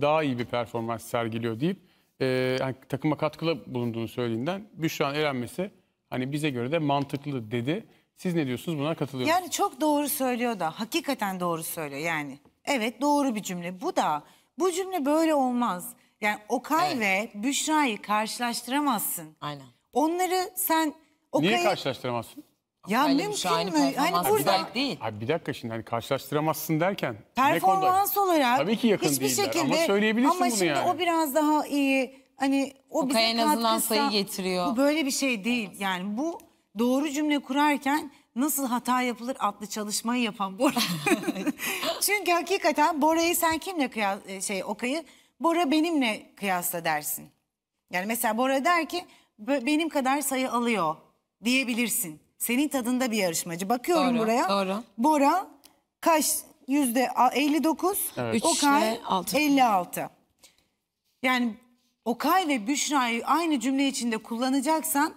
daha iyi bir performans sergiliyor deyip e, yani takıma katkıda bulunduğunu söylediğinden Büşra'nın elenmesi hani bize göre de mantıklı dedi. Siz ne diyorsunuz buna katılıyorsunuz? Yani çok doğru söylüyor da hakikaten doğru söylüyor yani. Evet doğru bir cümle. Bu da bu cümle böyle olmaz. Yani Okay ve Büşra'yı karşılaştıramazsın. Aynen. Onları sen Okay'ı... Niye karşılaştıramazsın? Ya Öyle mümkün şey aynı mü? Hani performans burada değil. Abi bir dakika şimdi hani karşılaştıramazsın derken. performans olarak Tabii ki yakın hiçbir değiller şekilde ama söyleyebilirsin ama bunu şimdi yani. o biraz daha iyi. Hani o bize en azından katkısa- sayı getiriyor. Bu böyle bir şey değil. Yani bu doğru cümle kurarken nasıl hata yapılır adlı çalışmayı yapan bu Çünkü hakikaten Bora'yı sen kimle kıyas e, şey Okay'ı Bora benimle kıyasla dersin. Yani mesela Bora der ki benim kadar sayı alıyor diyebilirsin. Senin tadında bir yarışmacı. Bakıyorum Doğru, buraya. doğru. Bora kaç yüzde 59, Evet. Okay Üçle 56. Yani Okay ve Büşra'yı aynı cümle içinde kullanacaksan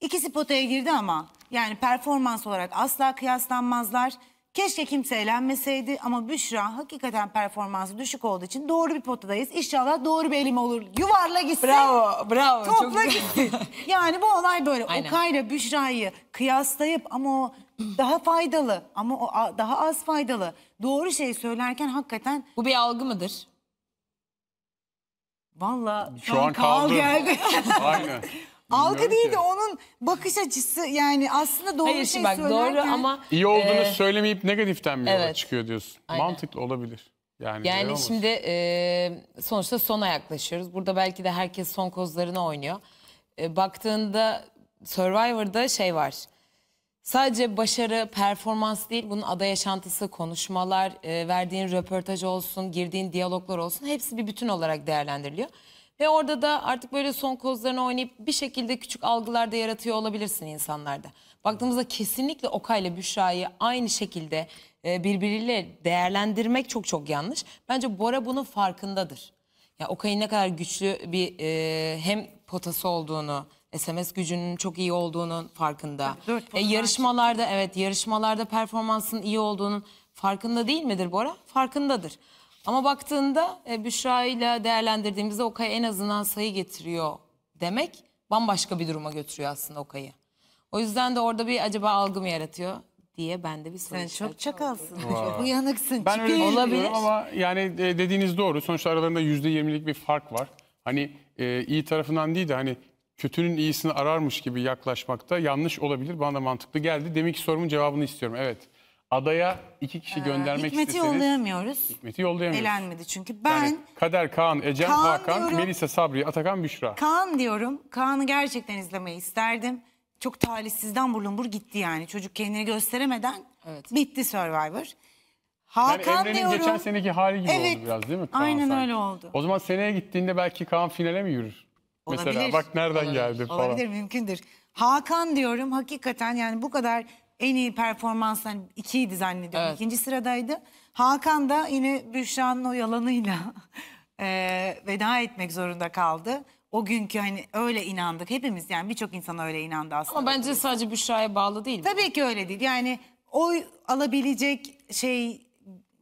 ikisi potaya girdi ama yani performans olarak asla kıyaslanmazlar. Keşke kimse eğlenmeseydi ama Büşra hakikaten performansı düşük olduğu için doğru bir potadayız. İnşallah doğru bir elim olur. Yuvarla gitsin. Bravo, bravo. Topla çok gitsin. yani bu olay böyle. Aynen. Okay'la Büşra'yı kıyaslayıp ama o daha faydalı ama o daha az faydalı. Doğru şeyi söylerken hakikaten... Bu bir algı mıdır? Valla... Şu an kaldı. geldi. Aynen. Algı değil de onun bakış açısı yani aslında doğru Hayır, şey bak doğru ama İyi olduğunu e, söylemeyip negatiften bir evet. çıkıyor diyorsun. Aynen. Mantıklı olabilir. Yani, yani şimdi e, sonuçta sona yaklaşıyoruz. Burada belki de herkes son kozlarını oynuyor. E, baktığında Survivor'da şey var. Sadece başarı, performans değil, bunun ada yaşantısı, konuşmalar, e, verdiğin röportaj olsun, girdiğin diyaloglar olsun hepsi bir bütün olarak değerlendiriliyor. Ve orada da artık böyle son kozlarını oynayıp bir şekilde küçük algılar da yaratıyor olabilirsin insanlarda. Baktığımızda kesinlikle Okay ile Büşra'yı aynı şekilde e, birbiriyle değerlendirmek çok çok yanlış. Bence Bora bunun farkındadır. Ya Okay'ın ne kadar güçlü bir e, hem potası olduğunu, SMS gücünün çok iyi olduğunun farkında. e, yarışmalarda evet yarışmalarda performansın iyi olduğunun farkında değil midir Bora? Farkındadır. Ama baktığında e, Büşra ile değerlendirdiğimizde Okay en azından sayı getiriyor demek bambaşka bir duruma götürüyor aslında Okay'ı. O yüzden de orada bir acaba algı mı yaratıyor diye bende bir soru Sen çok çakalsın. Çok uyanıksın. Ben öyle Olabilir. ama yani e, dediğiniz doğru. Sonuçta aralarında %20'lik bir fark var. Hani e, iyi tarafından değil de hani kötünün iyisini ararmış gibi yaklaşmakta yanlış olabilir. Bana da mantıklı geldi. Demek ki sorumun cevabını istiyorum. Evet adaya iki kişi ee, göndermek Hikmet'i isteseniz... yollayamıyoruz. Hikmet'i yollayamıyoruz. Elenmedi çünkü. Ben Yani Kader, Kaan, Ecem, Kaan Hakan, diyorum. Melisa, Sabri, Atakan, Büşra. Kaan diyorum. Kaan'ı gerçekten izlemeyi isterdim. Çok talihsizden burlumbur gitti yani. Çocuk kendini gösteremeden Evet. bitti Survivor. Hakan Emre'nin diyorum. geçen seneki hali gibi Evet. oldu biraz değil mi? Kaan Aynen sanki? öyle oldu. O zaman seneye gittiğinde belki Kaan finale mi yürür? Olabilir. Mesela bak nereden geldi falan. Olabilir mümkündür. Hakan diyorum hakikaten yani bu kadar en iyi performans hani ikiydi zannediyorum. Evet. İkinci sıradaydı. Hakan da yine Büşra'nın o yalanıyla e, veda etmek zorunda kaldı. O günkü hani öyle inandık hepimiz yani birçok insan öyle inandı aslında. Ama bence sadece Büşra'ya bağlı değil. Tabii ki öyle değil. Yani oy alabilecek şey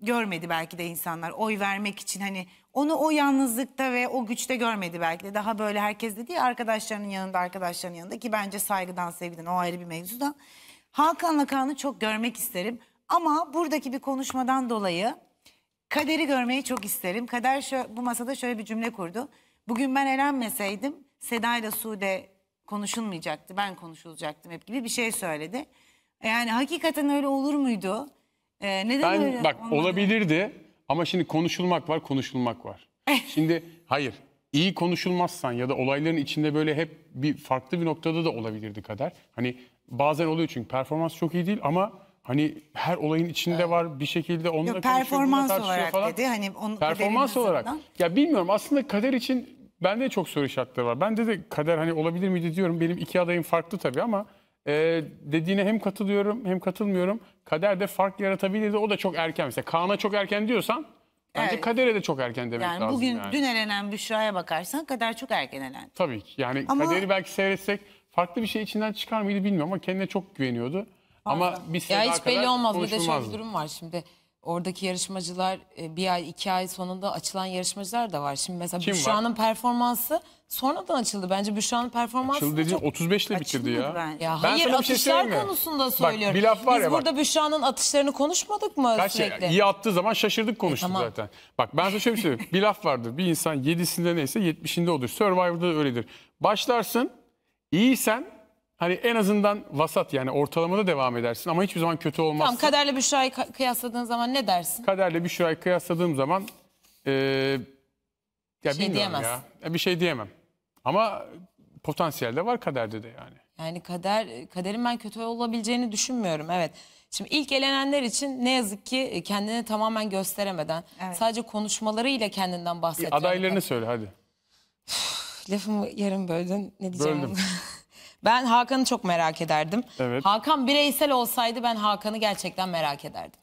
görmedi belki de insanlar. Oy vermek için hani onu o yalnızlıkta ve o güçte görmedi belki de. Daha böyle herkes dedi değil arkadaşlarının yanında arkadaşlarının yanında ki bence saygıdan sevgiden o ayrı bir mevzudan. Hakan Kaan'ı çok görmek isterim. Ama buradaki bir konuşmadan dolayı kaderi görmeyi çok isterim. Kader şu, bu masada şöyle bir cümle kurdu. Bugün ben elenmeseydim Seda ile Sude konuşulmayacaktı. Ben konuşulacaktım hep gibi bir şey söyledi. Yani hakikaten öyle olur muydu? Ee, neden ben, öyle? Bak olmadı? olabilirdi ama şimdi konuşulmak var konuşulmak var. şimdi hayır iyi konuşulmazsan ya da olayların içinde böyle hep bir farklı bir noktada da olabilirdi kader. Hani bazen oluyor çünkü performans çok iyi değil ama hani her olayın içinde evet. var bir şekilde onunla Yok, performans olarak falan. dedi hani onun performans olarak ya bilmiyorum aslında kader için bende çok soru işaretleri var. Bende de kader hani olabilir miydi diyorum. Benim iki adayım farklı tabii ama e, dediğine hem katılıyorum hem katılmıyorum. Kader de fark yaratabilirdi. O da çok erken mesela. Kaan'a çok erken diyorsan Bence evet. kadere de çok erken demek yani lazım. Bugün, yani bugün dün elenen Büşra'ya bakarsan kader çok erken elendi. Tabii ki. Yani Ama... kaderi belki seyretsek farklı bir şey içinden çıkar mıydı bilmiyorum ama kendine çok güveniyordu. Ama bir sene ya hiç belli olmaz. Bir de şöyle bir durum var şimdi. Oradaki yarışmacılar e, bir ay iki ay sonunda açılan yarışmacılar da var. Şimdi mesela Kim Büşra'nın var? performansı sonradan açıldı. Bence Büşra'nın performansı Açıldı dediğin çok... 35 ile bitirdi ya. Ben. Ya Ben hayır sana şey atışlar söyleyeyim konusunda söylüyorum. bir laf var Biz ya bak. burada Büşra'nın atışlarını konuşmadık mı Kaç ya, sürekli? iyi attığı zaman şaşırdık e, konuştuk tamam. zaten. Bak ben sana şöyle bir şey söyleyeyim. Bir laf vardır. Bir insan 7'sinde neyse 70'inde olur. Survivor'da da öyledir. Başlarsın İyiysen hani en azından vasat yani ortalamada devam edersin ama hiçbir zaman kötü olmaz. Tamam kaderle bir şurayı kıyasladığın zaman ne dersin? Kaderle bir şurayı kıyasladığım zaman e, ya şey bilmiyorum ya. Bir şey diyemem. Ama potansiyelde var kaderde de yani. Yani kader kaderin ben kötü olabileceğini düşünmüyorum evet. Şimdi ilk elenenler için ne yazık ki e, kendini tamamen gösteremeden Evet. sadece konuşmalarıyla kendinden bahsediyor. Adaylarını söyle hadi. Lafımı yarım böldün. Ne diyeceğim? ben Hakan'ı çok merak ederdim. Evet. Hakan bireysel olsaydı ben Hakan'ı gerçekten merak ederdim.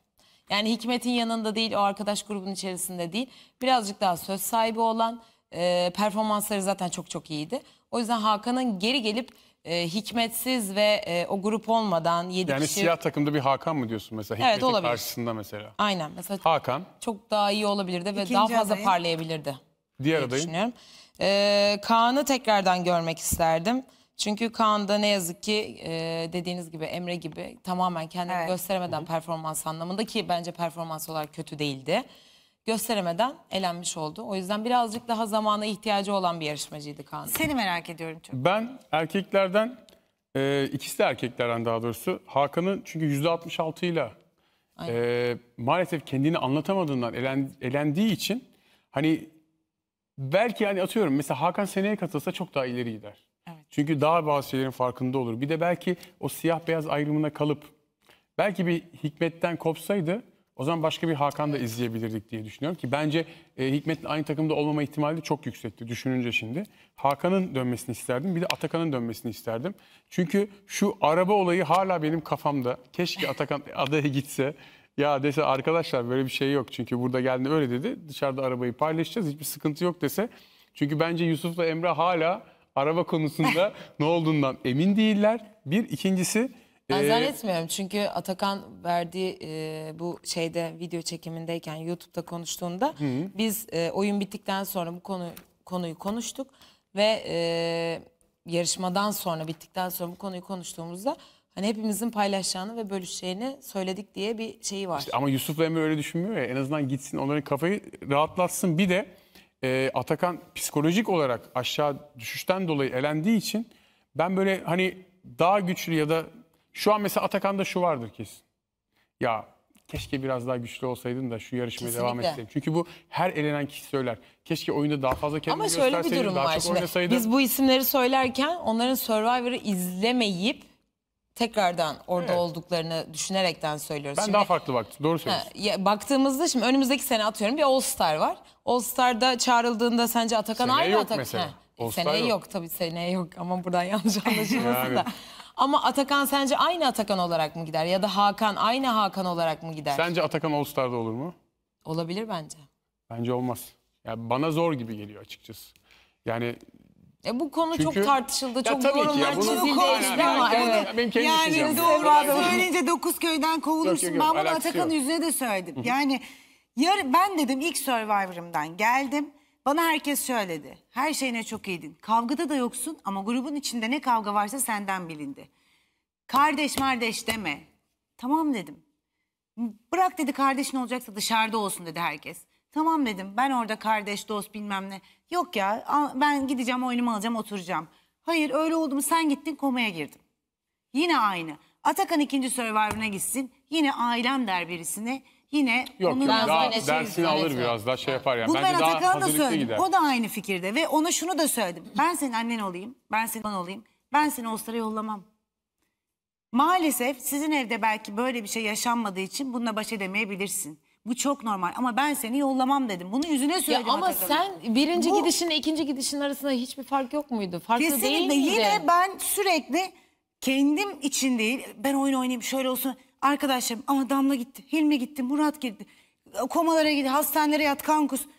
Yani Hikmet'in yanında değil, o arkadaş grubun içerisinde değil. Birazcık daha söz sahibi olan, e, performansları zaten çok çok iyiydi. O yüzden Hakan'ın geri gelip e, hikmetsiz ve e, o grup olmadan yedi yani kişi... siyah takımda bir Hakan mı diyorsun mesela Evet, olabilir. karşısında mesela? Aynen. Mesela Hakan, çok daha iyi olabilirdi ve İkinci daha fazla adayı. parlayabilirdi. diğer adayın düşünüyorum. Ee, Kaan'ı tekrardan görmek isterdim. Çünkü Kaan'da ne yazık ki e, dediğiniz gibi Emre gibi tamamen kendini Evet. gösteremeden performans anlamında ki bence performans olarak kötü değildi. Gösteremeden elenmiş oldu. O yüzden birazcık daha zamana ihtiyacı olan bir yarışmacıydı Kaan. Seni merak ediyorum çok. Ben erkeklerden, e, ikisi de erkeklerden daha doğrusu. Hakan'ın çünkü %66 ile e, maalesef kendini anlatamadığından elen- elendiği için hani belki yani atıyorum mesela Hakan seneye katılsa çok daha ileri gider. Evet. Çünkü daha bazı şeylerin farkında olur. Bir de belki o siyah beyaz ayrımına kalıp belki bir hikmetten kopsaydı o zaman başka bir Hakan da izleyebilirdik diye düşünüyorum ki bence e, Hikmet'in aynı takımda olmama ihtimali de çok yüksekti düşününce şimdi. Hakan'ın dönmesini isterdim bir de Atakan'ın dönmesini isterdim. Çünkü şu araba olayı hala benim kafamda. Keşke Atakan adaya gitse ya dese arkadaşlar böyle bir şey yok çünkü burada geldi öyle dedi dışarıda arabayı paylaşacağız hiçbir sıkıntı yok dese. Çünkü bence Yusuf'la Emre hala araba konusunda ne olduğundan emin değiller. Bir ikincisi ben ee, zannetmiyorum çünkü Atakan verdiği e, bu şeyde video çekimindeyken YouTube'da konuştuğunda hı. biz e, oyun bittikten sonra bu konu konuyu konuştuk ve e, yarışmadan sonra bittikten sonra bu konuyu konuştuğumuzda hani hepimizin paylaşacağını ve bölüşeceğini söyledik diye bir şeyi var. İşte ama Yusuf ve Emre öyle düşünmüyor ya en azından gitsin onların kafayı rahatlatsın. Bir de e, Atakan psikolojik olarak aşağı düşüşten dolayı elendiği için ben böyle hani daha güçlü ya da şu an mesela Atakan'da şu vardır kesin. Ya keşke biraz daha güçlü olsaydın da şu yarışmaya devam etseydin. Çünkü bu her elenen kişi söyler. Keşke oyunda daha fazla kendimi Ama şöyle bir durum var şimdi. Biz bu isimleri söylerken onların Survivor'ı izlemeyip tekrardan orada Evet. olduklarını düşünerekten söylüyoruz. Ben Şimdi- daha farklı baktım. Doğru söylüyorsun. ya, baktığımızda şimdi önümüzdeki sene atıyorum bir All Star var. All Star'da çağrıldığında sence Atakan Seneye aynı Atakan? mesela. E, All Star Seneye yok. tabii seneye yok ama buradan yanlış anlaşılmasın da. Ama Atakan sence aynı Atakan olarak mı gider ya da Hakan aynı Hakan olarak mı gider? Sence Atakan All Star'da olur mu? Olabilir bence. Bence olmaz. Ya bana zor gibi geliyor açıkçası. Yani e bu konu Çünkü- çok tartışıldı. Ya çok tabii ki yorumlar çizildi. ama evet. Yani düşüncem. doğru söyleyince dokuz köyden kovulursun. ben bunu alakası Atakan'ın yüzüne de söyledim. Yani yar, ben dedim ilk Survivor'ımdan geldim. Bana herkes söyledi. Her şeyine çok iyiydin. Kavgada da yoksun ama grubun içinde ne kavga varsa senden bilindi. Kardeş kardeş deme. Tamam dedim. Bırak dedi kardeşin olacaksa dışarıda olsun dedi herkes. Tamam dedim ben orada kardeş dost bilmem ne. Yok ya ben gideceğim oyunumu alacağım oturacağım. Hayır öyle oldu mu sen gittin komaya girdim. Yine aynı. Atakan ikinci Survivor'ına gitsin. Yine ailem der birisine. Yine Yok onun yok daha dersini alır biraz daha şey yapar yani. Bunu ben Bence daha Atakan'a da hazırlıklı söyledim. gider. O da aynı fikirde ve ona şunu da söyledim. Ben senin annen olayım, ben senin baban olayım, ben seni Oscar'a yollamam. Maalesef sizin evde belki böyle bir şey yaşanmadığı için bununla baş edemeyebilirsin. Bu çok normal ama ben seni yollamam dedim. Bunu yüzüne söyledim. Ya ama Atakan. sen birinci Bu- gidişinle ikinci gidişin arasında hiçbir fark yok muydu? Farklı değil Kesinlikle miydi? yine ben sürekli kendim için değil ben oyun oynayayım şöyle olsun. Arkadaşlarım ama Damla gitti, Hilmi gitti, Murat gitti. Komalara gitti, hastanelere yat, kankus. kus.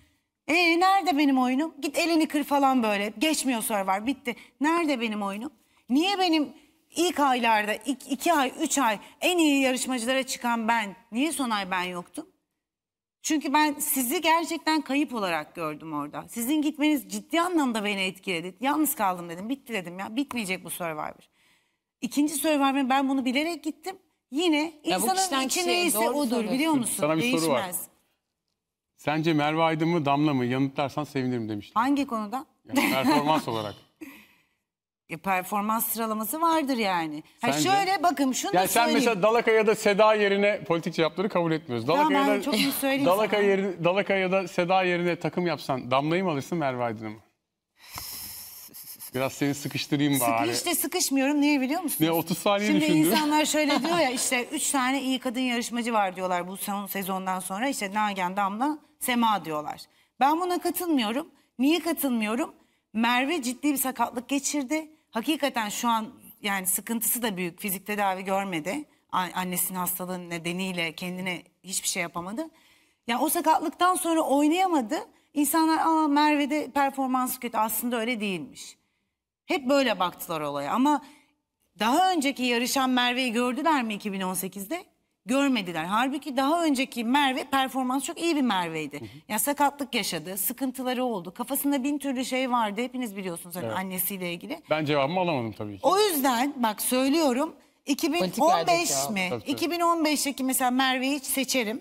Ee, nerede benim oyunum? Git elini kır falan böyle. Geçmiyor sonra var bitti. Nerede benim oyunum? Niye benim ilk aylarda, ilk iki ay, üç ay en iyi yarışmacılara çıkan ben, niye son ay ben yoktum? Çünkü ben sizi gerçekten kayıp olarak gördüm orada. Sizin gitmeniz ciddi anlamda beni etkiledi. Yalnız kaldım dedim. Bitti dedim ya. Bitmeyecek bu Survivor. İkinci Survivor'a ben bunu bilerek gittim. Yine insanın kişiden içi neyse odur biliyor musun? Sana bir soru var. Sence Merve Aydın mı Damla mı? Yanıtlarsan sevinirim demiştim. Hangi konuda? Yani performans olarak performans sıralaması vardır yani. Ha şöyle bakın şunu yani da sen mesela Dalaka ya da Seda yerine politik cevapları kabul etmiyoruz. Dalaka ya, ya çok mu söyleyeyim Dalaka sana? yerine Dalaka ya da Seda yerine takım yapsan Damla'yı mı alırsın Merve Aydın'ı mı? Biraz seni sıkıştırayım bari. Sıkı sıkışmıyorum. Niye biliyor musun? Ne 30 saniye Şimdi düşündüm. insanlar şöyle diyor ya işte 3 tane iyi kadın yarışmacı var diyorlar bu son sezondan sonra. işte Nagen, Damla, Sema diyorlar. Ben buna katılmıyorum. Niye katılmıyorum? Merve ciddi bir sakatlık geçirdi hakikaten şu an yani sıkıntısı da büyük. Fizik tedavi görmedi. Annesinin hastalığı nedeniyle kendine hiçbir şey yapamadı. Yani o sakatlıktan sonra oynayamadı. İnsanlar aa Merve'de performans kötü aslında öyle değilmiş. Hep böyle baktılar olaya ama daha önceki yarışan Merve'yi gördüler mi 2018'de? görmediler. Halbuki daha önceki Merve performans çok iyi bir Merve'ydi. Hı hı. Ya sakatlık yaşadı, sıkıntıları oldu. Kafasında bin türlü şey vardı. Hepiniz biliyorsunuz hani evet. annesiyle ilgili. Ben cevabımı alamadım tabii ki. O yüzden bak söylüyorum 2015 mi? 2015'teki mesela Merve'yi hiç seçerim.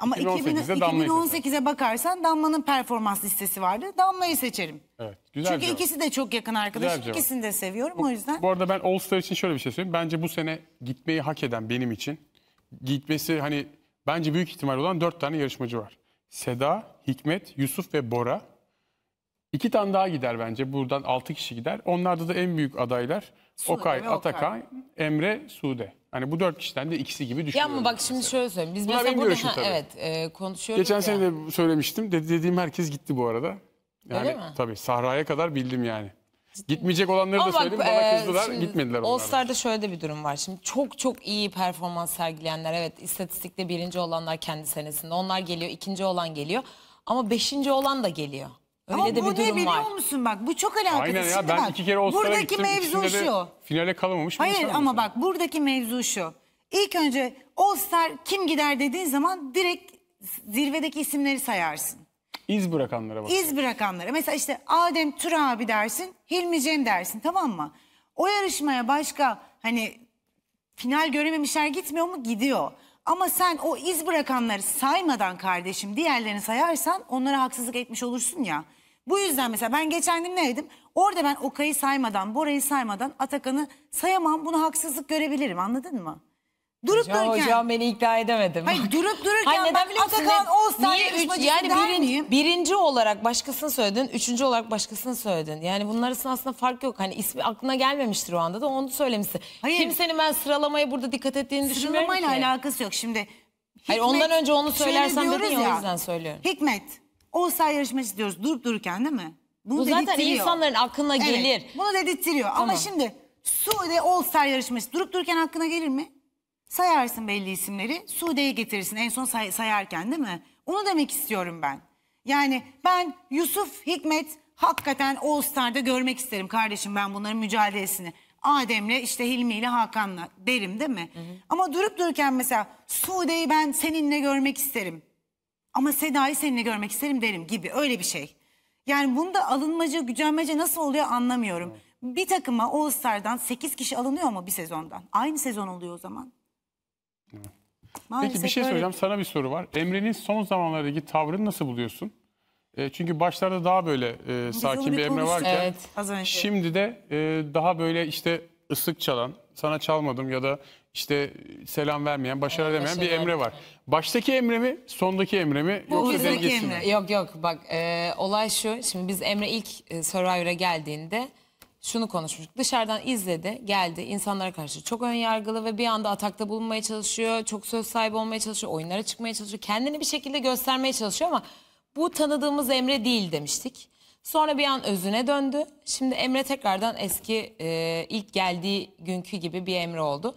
Ama 2018'de 2000- Damla'yı 2018'e bakarsan Damla'nın performans listesi vardı. Damla'yı seçerim. Evet, güzel Çünkü cevap. ikisi de çok yakın arkadaşım. Güzel cevap. de seviyorum o yüzden. Bu arada ben All Star için şöyle bir şey söyleyeyim. Bence bu sene gitmeyi hak eden benim için gitmesi hani bence büyük ihtimal olan dört tane yarışmacı var. Seda, Hikmet, Yusuf ve Bora. İki tane daha gider bence. Buradan altı kişi gider. Onlarda da en büyük adaylar Sude Okay. Atakan, Emre, Sude. Hani bu dört kişiden de ikisi gibi düşünüyorum. Ya ama bak şimdi mesela. şöyle söyleyeyim. Biz Bunlar mesela benim görüşüm tabii. evet e, konuşuyoruz Geçen ya. sene de söylemiştim. Dedi, dediğim herkes gitti bu arada. Yani Öyle mi? tabii sahraya kadar bildim yani. Gitmeyecek olanları da Ama bak, söyledim. Bana e, kızdılar, şimdi gitmediler onlar. All Star'da şöyle de bir durum var. Şimdi çok çok iyi performans sergileyenler evet istatistikte birinci olanlar kendi senesinde. Onlar geliyor, ikinci olan geliyor. Ama beşinci olan da geliyor. Öyle Ama bu ne biliyor var. musun bak bu çok alakalı. Aynen ya Şimdi şey ben bak, iki kere Avustralya'ya buradaki mevzu şu. Finale kalamamış bir Hayır ama bak buradaki mevzu şu. İlk önce All Star kim gider dediğin zaman direkt zirvedeki isimleri sayarsın. İz bırakanlara bak. İz bırakanlara. Mesela işte Adem Tür abi dersin, Hilmi Cem dersin tamam mı? O yarışmaya başka hani final görememişler gitmiyor mu? Gidiyor. Ama sen o iz bırakanları saymadan kardeşim diğerlerini sayarsan onlara haksızlık etmiş olursun ya. Bu yüzden mesela ben geçen gün ne dedim? Orada ben Okay'ı saymadan, Bora'yı saymadan Atakan'ı sayamam. Bunu haksızlık görebilirim anladın mı? Durup hocam, dururken. Hocam beni ikna edemedim. Hayır durup dururken Hayır, neden ben Atakan Oğuz'tan yarışmacısı yani birin, Birinci olarak başkasını söyledin, üçüncü olarak başkasını söyledin. Yani bunlar arasında aslında fark yok. Hani ismi aklına gelmemiştir o anda da onu söylemişsin. Hayır. Kimsenin ben sıralamayı burada dikkat ettiğini Sıralamayla düşünmüyorum ki. Sıralamayla alakası yok şimdi. Hikmet, Hayır ondan önce onu söylersem dedin ya, ya o yüzden söylüyorum. Hikmet All yarışması diyoruz durup dururken değil mi? Bunu Bu zaten insanların aklına Evet, gelir. bunu dedirtiyor. Ama şimdi Suudi All Star yarışması durup dururken aklına gelir mi? Sayarsın belli isimleri. Suudi'yi getirirsin en son say- sayarken değil mi? Onu demek istiyorum ben. Yani ben Yusuf Hikmet hakikaten All Star'da görmek isterim kardeşim ben bunların mücadelesini. Adem'le işte Hilmi ile Hakan'la derim değil mi? Ama durup dururken mesela Suudi'yi ben seninle görmek isterim ama Seda'yı seninle görmek isterim derim gibi öyle bir şey. Yani bunda alınmaca gücenmece nasıl oluyor anlamıyorum. Bir takıma All Star'dan 8 kişi alınıyor mu bir sezondan? Aynı sezon oluyor o zaman. Maalesef Peki bir şey söyleyeceğim. Sana bir soru var. Emre'nin son zamanlardaki tavrını nasıl buluyorsun? E, çünkü başlarda daha böyle e, sakin bir Emre varken Evet. Az önce. şimdi de e, daha böyle işte ısık çalan, sana çalmadım ya da işte selam vermeyen, başarı evet, demeyen bir Emre var. Baştaki Emre mi, sondaki Emre mi Bu yoksa dengesiz mi? Yok yok bak e, olay şu. Şimdi biz Emre ilk e, Survivor'a geldiğinde şunu konuşmuştuk. Dışarıdan izledi, geldi. insanlara karşı çok ön yargılı ve bir anda atakta bulunmaya çalışıyor. Çok söz sahibi olmaya çalışıyor. Oyunlara çıkmaya çalışıyor. Kendini bir şekilde göstermeye çalışıyor ama bu tanıdığımız Emre değil demiştik. Sonra bir an özüne döndü. Şimdi Emre tekrardan eski e, ilk geldiği günkü gibi bir Emre oldu.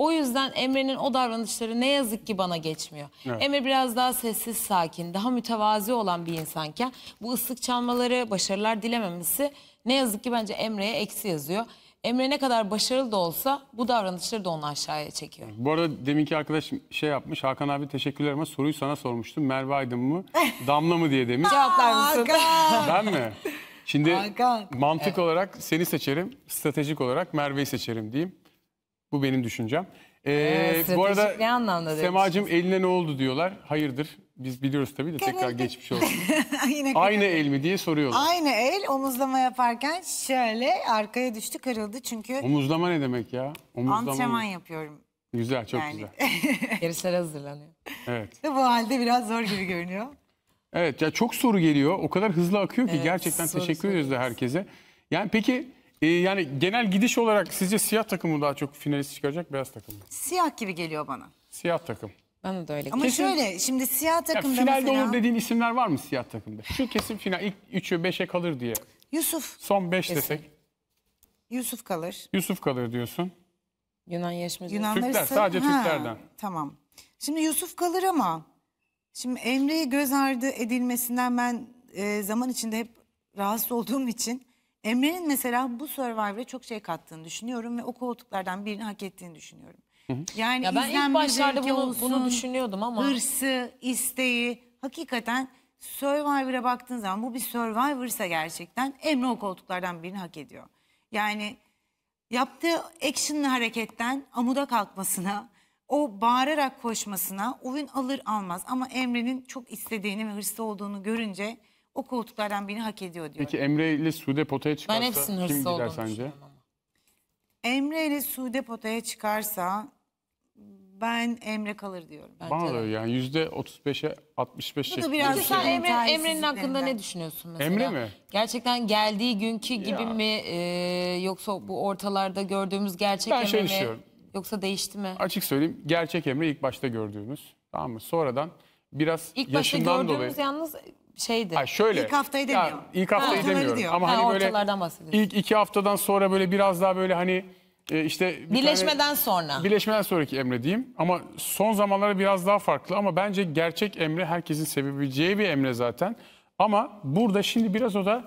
O yüzden Emre'nin o davranışları ne yazık ki bana geçmiyor. Evet. Emre biraz daha sessiz, sakin, daha mütevazi olan bir insanken bu ıslık çalmaları, başarılar dilememesi ne yazık ki bence Emre'ye eksi yazıyor. Emre ne kadar başarılı da olsa bu davranışları da onu aşağıya çekiyor. Bu arada deminki arkadaş şey yapmış. Hakan abi teşekkürler ama soruyu sana sormuştum. Merve Aydın mı, Damla mı diye demiş. Cevaplar mısın? ben mi? Şimdi Hakan. mantık evet. olarak seni seçerim, stratejik olarak Merve'yi seçerim diyeyim. Bu benim düşüncem. Ee, evet, bu arada ne anlamda Semacım eline ne oldu diyorlar. Hayırdır biz biliyoruz tabii de tekrar geçmiş olsun. Yine Aynı el mi diye soruyorlar. Aynı el omuzlama yaparken şöyle arkaya düştü kırıldı çünkü. Omuzlama ne demek ya? Omuzlama Antrenman yapıyorum. Güzel çok yani. güzel. Yarışlara hazırlanıyor. Evet. Bu halde biraz zor gibi görünüyor. Evet ya çok soru geliyor. O kadar hızlı akıyor ki evet, gerçekten soru teşekkür soru. ediyoruz da herkese. Yani peki... Ee, yani genel gidiş olarak sizce siyah takım mı daha çok finalist çıkaracak beyaz takım mı? Siyah gibi geliyor bana. Siyah takım. Bana da öyle. Ama Kesin- şöyle şimdi siyah Ya finalde mesela olur dediğin isimler var mı siyah takımda? Şu kesin final ilk 3'ü 5'e kalır diye. Yusuf. Son 5 desek Yusuf kalır. Yusuf kalır diyorsun. Yunan yarışmacı. Yunanları Türkler, say- sadece Türklerden. Tamam. Şimdi Yusuf kalır ama şimdi Emre'yi göz ardı edilmesinden ben e, zaman içinde hep rahatsız olduğum için Emre'nin mesela bu Survivor'a çok şey kattığını düşünüyorum ve o koltuklardan birini hak ettiğini düşünüyorum. Yani ya ben ilk başlarda bunu, olsun, bunu düşünüyordum ama. Hırsı, isteği hakikaten Survivor'a baktığın zaman bu bir Survivor'sa gerçekten Emre o koltuklardan birini hak ediyor. Yani yaptığı action'lı hareketten amuda kalkmasına, o bağırarak koşmasına oyun alır almaz ama Emre'nin çok istediğini ve hırslı olduğunu görünce o koltuklardan birini hak ediyor diyor. Peki Emre ile Sude potaya Ben çıkarsa hepsinin kim hırsız gider sence? Emre ile Sude potaya çıkarsa ben Emre kalır diyorum. Bana da öyle yani yüzde 35'e 65 Bu da biraz- bir Peki sen Emre, Emre'nin hakkında ne düşünüyorsun mesela? Emre mi? Gerçekten geldiği günkü gibi mi e, yoksa bu ortalarda gördüğümüz gerçek Ben Emre şey mi? düşünüyorum. Yoksa değişti mi? Açık söyleyeyim gerçek Emre ilk başta gördüğünüz tamam mı? Sonradan biraz İlk başta gördüğümüz dolayı yalnız şeydi. Ha şöyle. İlk haftayı demiyor. Ya, ilk haftayı Ha, demiyorum. diyor. Ama Ha, hani böyle ilk iki haftadan sonra böyle biraz daha böyle hani e, işte Birleşmeden tane- sonra. birleşmeden sonraki Emre diyeyim. Ama son zamanlara biraz daha farklı ama bence gerçek Emre herkesin sevebileceği bir Emre zaten. Ama burada şimdi biraz o da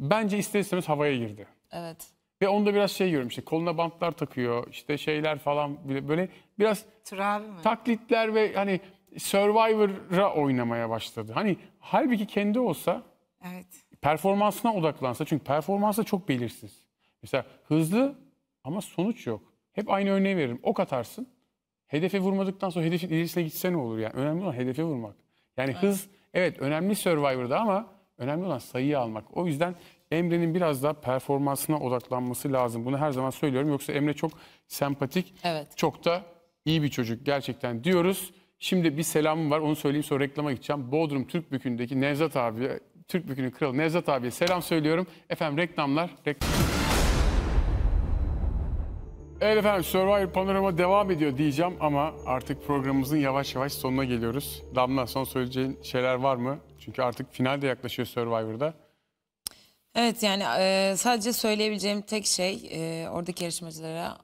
bence ister istemez havaya girdi. Evet. Ve onda biraz şey görüyorum işte koluna bantlar takıyor işte şeyler falan böyle biraz mi? taklitler ve hani Survivor'a oynamaya başladı. Hani halbuki kendi olsa evet. performansına odaklansa çünkü performansı çok belirsiz. Mesela hızlı ama sonuç yok. Hep aynı örneği veririm. Ok atarsın. Hedefe vurmadıktan sonra hedefin ilerisine gitse ne olur yani? Önemli olan hedefe vurmak. Yani evet. hız evet önemli Survivor'da ama önemli olan sayıyı almak. O yüzden Emre'nin biraz daha performansına odaklanması lazım. Bunu her zaman söylüyorum. Yoksa Emre çok sempatik, evet. çok da iyi bir çocuk gerçekten diyoruz. Şimdi bir selamım var onu söyleyeyim sonra reklama gideceğim. Bodrum Türk Bükündeki Nevzat abi, Türk Bükü'nün kralı Nevzat abiye selam söylüyorum. Efendim reklamlar. Reklam... Evet efendim Survivor Panorama devam ediyor diyeceğim ama artık programımızın yavaş yavaş sonuna geliyoruz. Damla son söyleyeceğin şeyler var mı? Çünkü artık final de yaklaşıyor Survivor'da. Evet yani e, sadece söyleyebileceğim tek şey e, oradaki yarışmacılara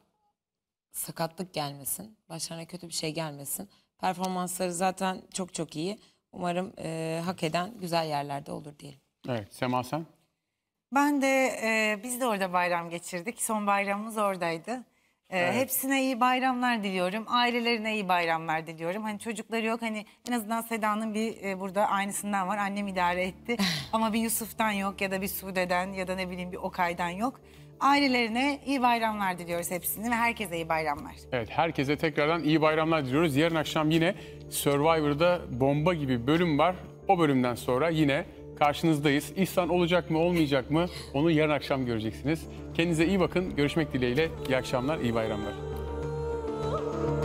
sakatlık gelmesin. Başlarına kötü bir şey gelmesin. Performansları zaten çok çok iyi. Umarım e, hak eden güzel yerlerde olur diyelim. Evet Sema sen? Ben de e, biz de orada bayram geçirdik. Son bayramımız oradaydı. E, evet. Hepsine iyi bayramlar diliyorum. Ailelerine iyi bayramlar diliyorum. Hani çocukları yok. Hani en azından Seda'nın bir e, burada aynısından var. Annem idare etti. Ama bir Yusuf'tan yok ya da bir Sude'den ya da ne bileyim bir Okay'dan yok. Ailelerine iyi bayramlar diliyoruz hepsini ve herkese iyi bayramlar. Evet herkese tekrardan iyi bayramlar diliyoruz. Yarın akşam yine Survivor'da bomba gibi bölüm var. O bölümden sonra yine karşınızdayız. İhsan olacak mı olmayacak mı onu yarın akşam göreceksiniz. Kendinize iyi bakın. Görüşmek dileğiyle. İyi akşamlar, iyi bayramlar.